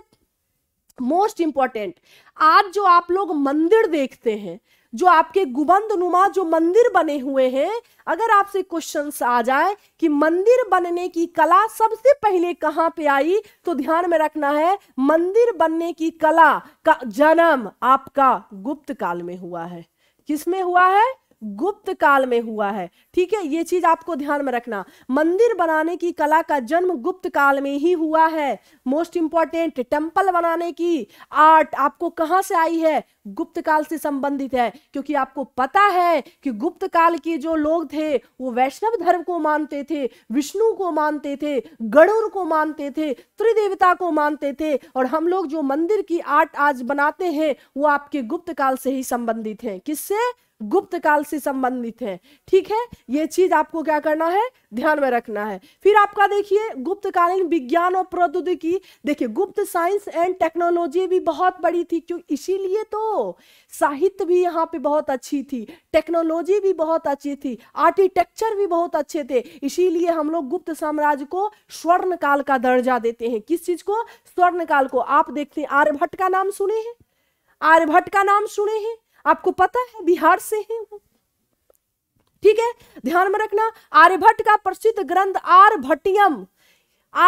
मोस्ट इंपॉर्टेंट आज जो आप लोग मंदिर देखते हैं जो आपके गुबंद नुमा जो मंदिर बने हुए हैं अगर आपसे क्वेश्चन आ जाए कि मंदिर बनने की कला सबसे पहले कहाँ पे आई तो ध्यान में रखना है मंदिर बनने की कला का जन्म आपका गुप्त काल में हुआ है किसमें हुआ है गुप्त काल में हुआ है ठीक है ये चीज आपको ध्यान में रखना मंदिर बनाने की कला का जन्म गुप्त काल में ही हुआ है मोस्ट इंपॉर्टेंट टेम्पल बनाने की आर्ट आपको कहां से आई है गुप्त काल से संबंधित है क्योंकि आपको पता है कि गुप्त काल के जो लोग थे वो वैष्णव धर्म को मानते थे विष्णु को मानते थे गणुर को मानते थे त्रिदेवता को मानते थे और हम लोग जो मंदिर की आर्ट आज बनाते हैं वो आपके गुप्त काल से ही संबंधित है किससे गुप्त काल से संबंधित है ठीक है ये चीज आपको क्या करना है ध्यान में रखना है फिर आपका देखिए गुप्तकालीन विज्ञान और प्रौद्योगिकी देखिए गुप्त साइंस एंड टेक्नोलॉजी भी बहुत बड़ी थी क्यों इसीलिए तो साहित्य भी यहाँ पे बहुत अच्छी थी टेक्नोलॉजी भी बहुत अच्छी थी आर्किटेक्चर भी बहुत अच्छे थे इसीलिए हम लोग गुप्त साम्राज्य को स्वर्ण काल का दर्जा देते हैं किस चीज को स्वर्ण काल को आप देखते हैं आर्यभट्ट का नाम सुने हैं आर्यभट्ट का नाम सुने हैं आपको पता है बिहार से ही हूं ठीक है ध्यान में रखना आर्यभट्ट का प्रसिद्ध ग्रंथ आर्यभट्टियम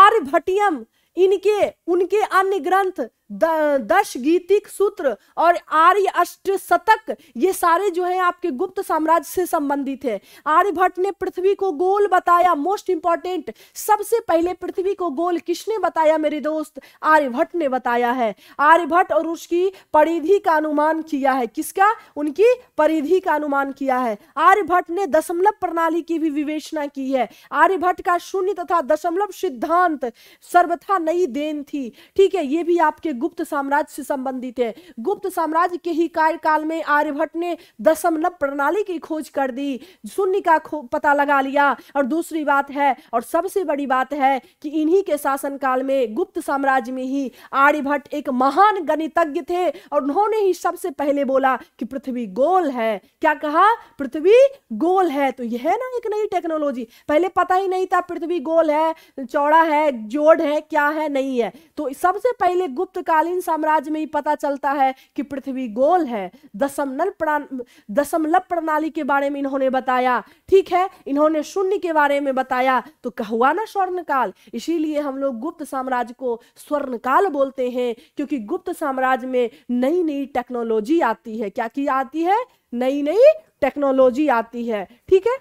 आर्यभट्टियम इनके उनके अन्य ग्रंथ दश गीतिक सूत्र और आर्य अष्ट शतक ये सारे जो है आपके गुप्त साम्राज्य से संबंधित है आर्यभट्ट ने पृथ्वी को गोल बताया मोस्ट इंपॉर्टेंट सबसे पहले पृथ्वी को गोल किसने बताया मेरे दोस्त आर्यभट्ट ने बताया है आर्यभट्ट और उसकी परिधि का अनुमान किया है किसका उनकी परिधि का अनुमान किया है आर्यभट्ट ने दशमलव प्रणाली की भी विवेचना की है आर्यभट्ट का शून्य तथा दशमलव सिद्धांत सर्वथा नई देन थी ठीक है ये भी आपके गुप्त साम्राज्य से संबंधित है गुप्त साम्राज्य के ही कार्यकाल में आर्यभट्ट ने दशमलव प्रणाली की खोज कर दी शून्य का पता लगा लिया और दूसरी बात है और सबसे बड़ी बात है कि इन्हीं के शासनकाल में गुप्त साम्राज्य में ही आर्यभट्ट एक महान गणितज्ञ थे और उन्होंने ही सबसे पहले बोला कि पृथ्वी गोल है क्या कहा पृथ्वी गोल है तो यह है ना एक नई टेक्नोलॉजी पहले पता ही नहीं था पृथ्वी गोल है चौड़ा है जोड़ है क्या है नहीं है तो सबसे पहले गुप्त मध्यकालीन साम्राज्य में ही पता चलता है कि पृथ्वी गोल है दशमलव दशमलव प्रणाली के बारे में इन्होंने बताया ठीक है इन्होंने शून्य के बारे में बताया तो कहुआ ना स्वर्णकाल इसीलिए हम लोग गुप्त साम्राज्य को स्वर्णकाल बोलते हैं क्योंकि गुप्त साम्राज्य में नई नई टेक्नोलॉजी आती है क्या की आती है नई नई टेक्नोलॉजी आती है ठीक है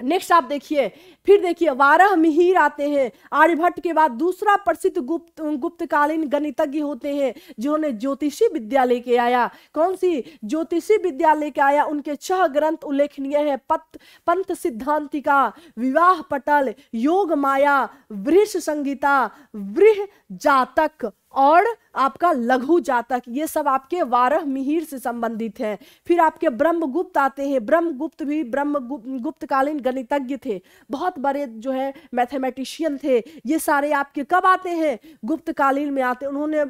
नेक्स्ट आप देखिए फिर देखिए वारह मिहिर आते हैं आर्यभट्ट के बाद दूसरा प्रसिद्ध गुप्त गुप्तकालीन गणितज्ञ होते हैं जिन्होंने ज्योतिषी विद्या लेके आया कौन सी ज्योतिषी विद्या लेके आया उनके छह ग्रंथ उल्लेखनीय है पत पंथ सिद्धांति का विवाह पटल योग माया वृष संगीता वृह जातक और आपका लघु जातक ये सब आपके वारह मिहिर से संबंधित हैं फिर आपके ब्रह्मगुप्त आते हैं ब्रह्मगुप्त भी ब्रह्म गुप्तकालीन गणितज्ञ थे बहुत बड़े जो है मैथमेटिशियन थे ये सारे आपके कब आते हैं गुप्तकालीन में आते उन्होंने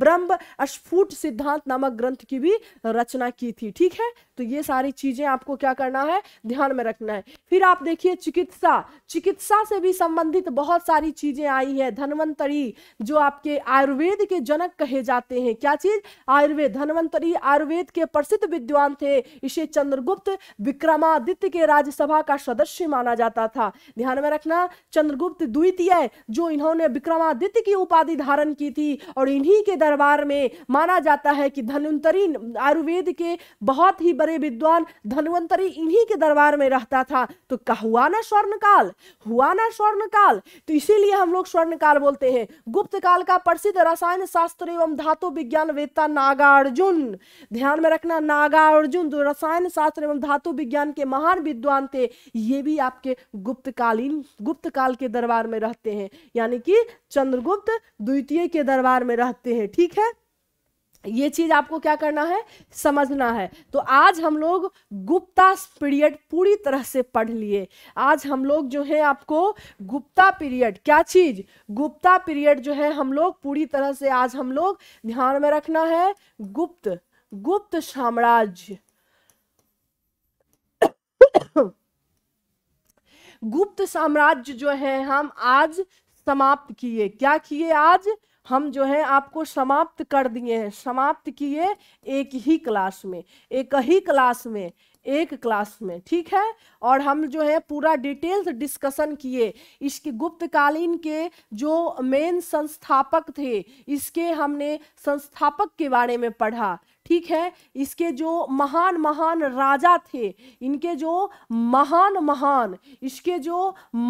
ब्रह्म अस्फुट सिद्धांत नामक ग्रंथ की भी रचना की थी ठीक है तो ये सारी चीजें आपको क्या करना है ध्यान में रखना है फिर आप देखिए चिकित्सा चिकित्सा से भी संबंधित बहुत सारी चीजें आई है धनवंतरी जो आपके आयुर्वेद आयुर्वेद के जनक कहे जाते हैं क्या चीज आयुर्वेद धनवंतरी आयुर्वेद के प्रसिद्ध विद्वान थे इसे चंद्रगुप्त विक्रमादित्य के राज्यसभा का सदस्य माना जाता था ध्यान में रखना चंद्रगुप्त द्वितीय जो इन्होंने विक्रमादित्य की उपाधि धारण की थी और इन्हीं के दरबार में माना जाता है कि धनवंतरी आयुर्वेद के बहुत ही बड़े विद्वान धनवंतरी इन्हीं के दरबार में रहता था तो हुआ ना स्वर्णकाल हुआ ना स्वर्णकाल तो इसीलिए हम लोग स्वर्णकाल बोलते हैं गुप्त काल का प्रसिद्ध रसायन शास्त्र एवं धातु विज्ञान वेता नागार्जुन ध्यान में रखना नागार्जुन जो रसायन शास्त्र एवं धातु विज्ञान के महान विद्वान थे ये भी आपके गुप्तकालीन गुप्त काल के दरबार में रहते हैं यानी कि चंद्रगुप्त द्वितीय के दरबार में रहते हैं ठीक है ये चीज आपको क्या करना है समझना है तो आज हम लोग गुप्ता पीरियड पूरी तरह से पढ़ लिए आज हम लोग जो है आपको गुप्ता पीरियड क्या चीज गुप्ता पीरियड जो है हम लोग पूरी तरह से आज हम लोग ध्यान में रखना है गुप्त गुप्त साम्राज्य गुप्त साम्राज्य जो है हम आज समाप्त किए क्या किए आज हम जो है आपको समाप्त कर दिए हैं समाप्त किए एक ही क्लास में एक ही क्लास में एक क्लास में ठीक है और हम जो है पूरा डिटेल्स डिस्कशन किए इसके गुप्तकालीन के जो मेन संस्थापक थे इसके हमने संस्थापक के बारे में पढ़ा ठीक है इसके जो महान महान राजा थे इनके जो महान महान इसके जो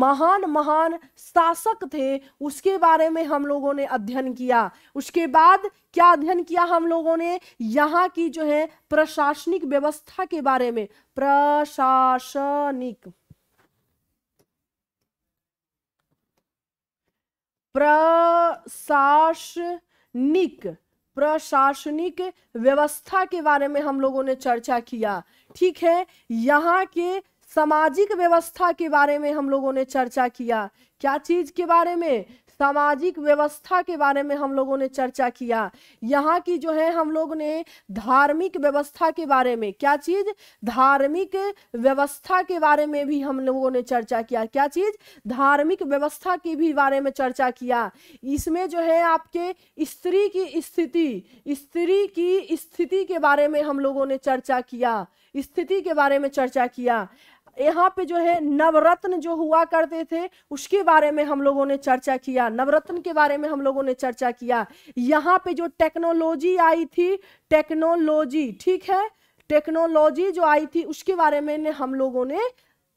महान महान शासक थे उसके बारे में हम लोगों ने अध्ययन किया उसके बाद क्या अध्ययन किया हम लोगों ने यहाँ की जो है प्रशासनिक व्यवस्था के बारे में प्रशासनिक प्रशासनिक प्रशासनिक व्यवस्था के बारे में हम लोगों ने चर्चा किया ठीक है यहाँ के सामाजिक व्यवस्था के बारे में हम लोगों ने चर्चा किया क्या चीज के बारे में सामाजिक व्यवस्था के बारे में हम लोगों ने चर्चा किया यहाँ की जो है हम लोग ने धार्मिक व्यवस्था के बारे में क्या चीज धार्मिक व्यवस्था के बारे में भी हम लोगों ने चर्चा किया क्या चीज धार्मिक व्यवस्था के भी बारे में चर्चा किया इसमें जो है आपके स्त्री की स्थिति स्त्री की स्थिति के बारे में हम लोगों ने चर्चा किया स्थिति के बारे में चर्चा किया यहाँ पे जो है नवरत्न जो हुआ करते थे उसके बारे में हम लोगों ने चर्चा किया नवरत्न के बारे में हम लोगों ने चर्चा किया यहाँ पे जो टेक्नोलॉजी आई थी टेक्नोलॉजी ठीक है टेक्नोलॉजी जो आई थी उसके बारे में ने हम लोगों ने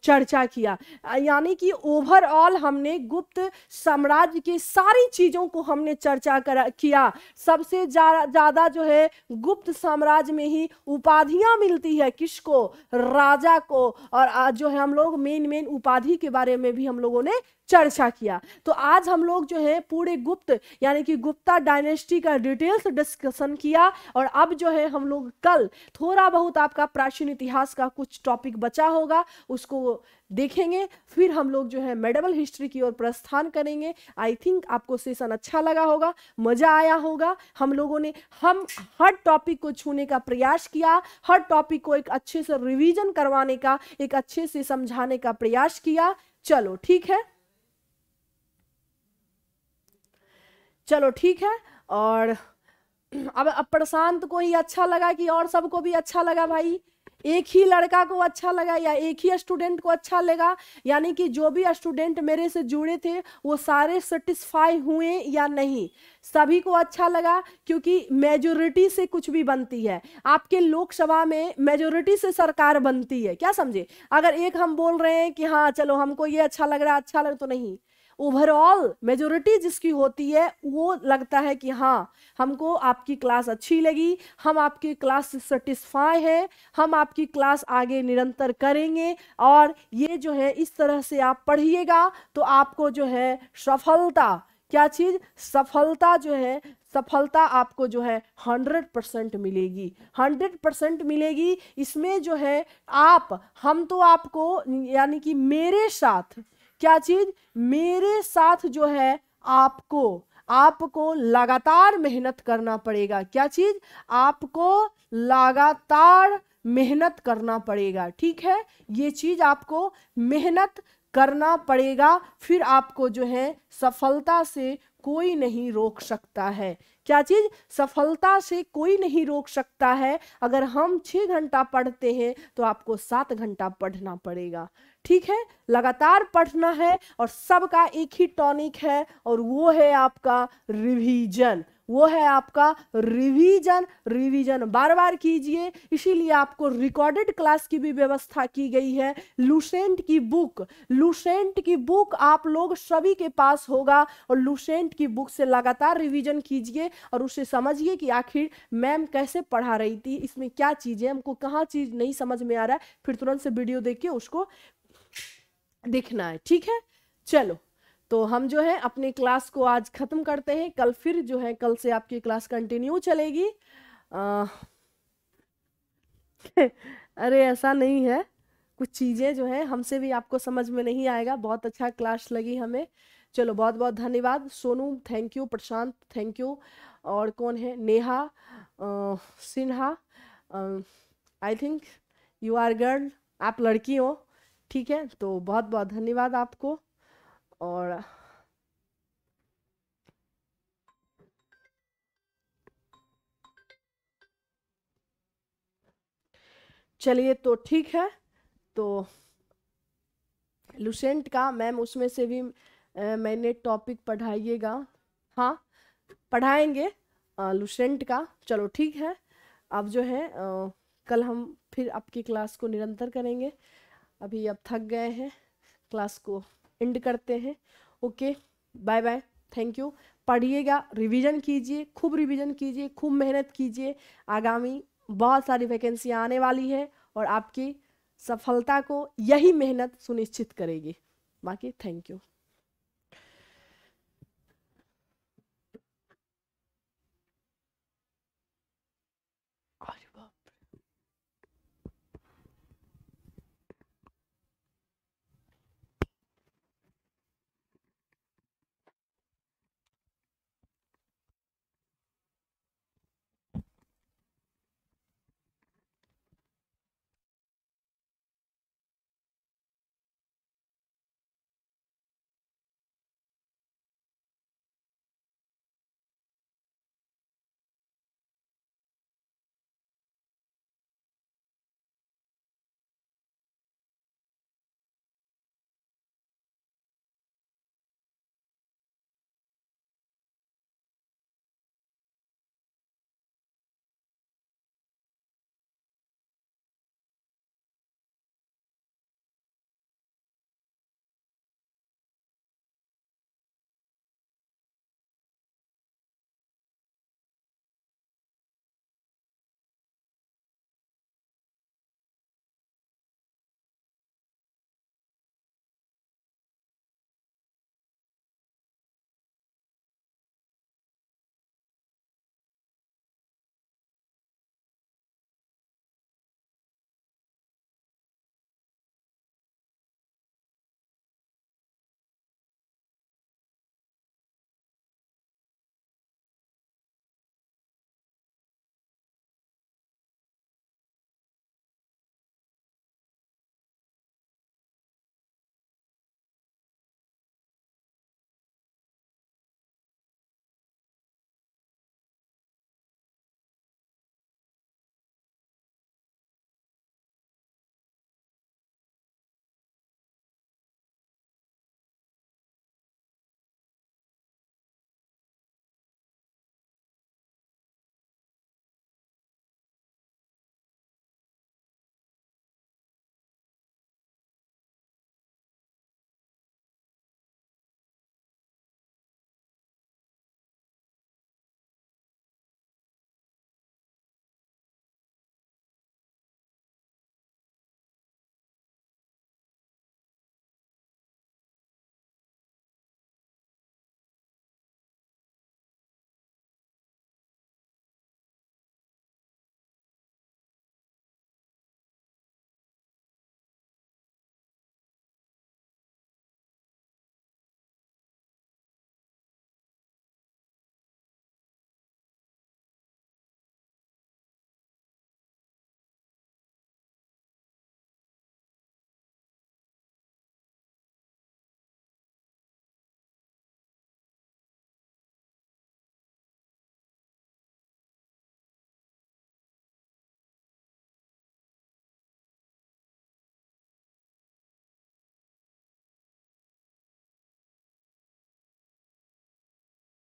चर्चा किया यानी कि ओवरऑल हमने गुप्त साम्राज्य के सारी चीज़ों को हमने चर्चा कर किया सबसे ज़्यादा जो है गुप्त साम्राज्य में ही उपाधियां मिलती है किसको राजा को और जो है हम लोग मेन मेन उपाधि के बारे में भी हम लोगों ने चर्चा किया तो आज हम लोग जो है पूरे गुप्त यानी कि गुप्ता डायनेस्टी का डिटेल्स डिस्कशन किया और अब जो है हम लोग कल थोड़ा बहुत आपका प्राचीन इतिहास का कुछ टॉपिक बचा होगा उसको देखेंगे फिर हम लोग जो है मेडिवल हिस्ट्री की ओर प्रस्थान करेंगे आई थिंक आपको सेशन अच्छा लगा होगा मज़ा आया होगा हम लोगों ने हम हर टॉपिक को छूने का प्रयास किया हर टॉपिक को एक अच्छे से रिवीजन करवाने का एक अच्छे से समझाने का प्रयास किया चलो ठीक है चलो ठीक है और अब अब प्रशांत को ही अच्छा लगा कि और सबको भी अच्छा लगा भाई एक ही लड़का को अच्छा लगा या एक ही स्टूडेंट को अच्छा लगा यानी कि जो भी स्टूडेंट मेरे से जुड़े थे वो सारे सेटिस्फाई हुए या नहीं सभी को अच्छा लगा क्योंकि मेजोरिटी से कुछ भी बनती है आपके लोकसभा में मेजोरिटी से सरकार बनती है क्या समझे अगर एक हम बोल रहे हैं कि हाँ चलो हमको ये अच्छा लग रहा अच्छा लग तो नहीं ओवरऑल मेजोरिटी जिसकी होती है वो लगता है कि हाँ हमको आपकी क्लास अच्छी लगी हम आपकी क्लास से सेटिस्फाई हैं हम आपकी क्लास आगे निरंतर करेंगे और ये जो है इस तरह से आप पढ़िएगा तो आपको जो है सफलता क्या चीज़ सफलता जो है सफलता आपको जो है हंड्रेड परसेंट मिलेगी हंड्रेड परसेंट मिलेगी इसमें जो है आप हम तो आपको यानी कि मेरे साथ क्या चीज मेरे साथ जो है आपको आपको लगातार मेहनत करना पड़ेगा क्या चीज आपको लगातार मेहनत करना पड़ेगा ठीक है ये चीज आपको मेहनत करना पड़ेगा फिर आपको जो है सफलता से कोई नहीं रोक सकता है क्या चीज़ सफलता से कोई नहीं रोक सकता है अगर हम छह घंटा पढ़ते हैं तो आपको सात घंटा पढ़ना पड़ेगा ठीक है लगातार पढ़ना है और सबका एक ही टॉनिक है और वो है आपका रिवीजन वो है आपका रिवीजन रिवीजन बार बार कीजिए इसीलिए आपको रिकॉर्डेड क्लास की भी व्यवस्था की गई है लूसेंट की बुक लूसेंट की बुक आप लोग सभी के पास होगा और लूसेंट की बुक से लगातार रिवीजन कीजिए और उसे समझिए कि आखिर मैम कैसे पढ़ा रही थी इसमें क्या चीज़ है हमको कहाँ चीज़ नहीं समझ में आ रहा है फिर तुरंत से वीडियो देख के उसको दिखना है ठीक है चलो तो हम जो है अपनी क्लास को आज ख़त्म करते हैं कल फिर जो है कल से आपकी क्लास कंटिन्यू चलेगी आ, अरे ऐसा नहीं है कुछ चीज़ें जो है हमसे भी आपको समझ में नहीं आएगा बहुत अच्छा क्लास लगी हमें चलो बहुत बहुत धन्यवाद Sonu thank you Prashant thank you और कौन है Neha Sinha I think you are girl आप लड़की हो ठीक है तो बहुत बहुत धन्यवाद आपको और चलिए तो ठीक है तो लुसेंट का मैम उसमें से भी आ, मैंने टॉपिक पढ़ाइएगा हाँ पढ़ाएंगे आ, लुसेंट का चलो ठीक है अब जो है आ, कल हम फिर आपकी क्लास को निरंतर करेंगे अभी अब थक गए हैं क्लास को एंड करते हैं okay bye bye thank you पढ़िएगा रिवीजन कीजिए खूब रिवीजन कीजिए खूब मेहनत कीजिए आगामी बहुत सारी वैकेंसी आने वाली है और आपकी सफलता को यही मेहनत सुनिश्चित करेगी बाकी थैंक यू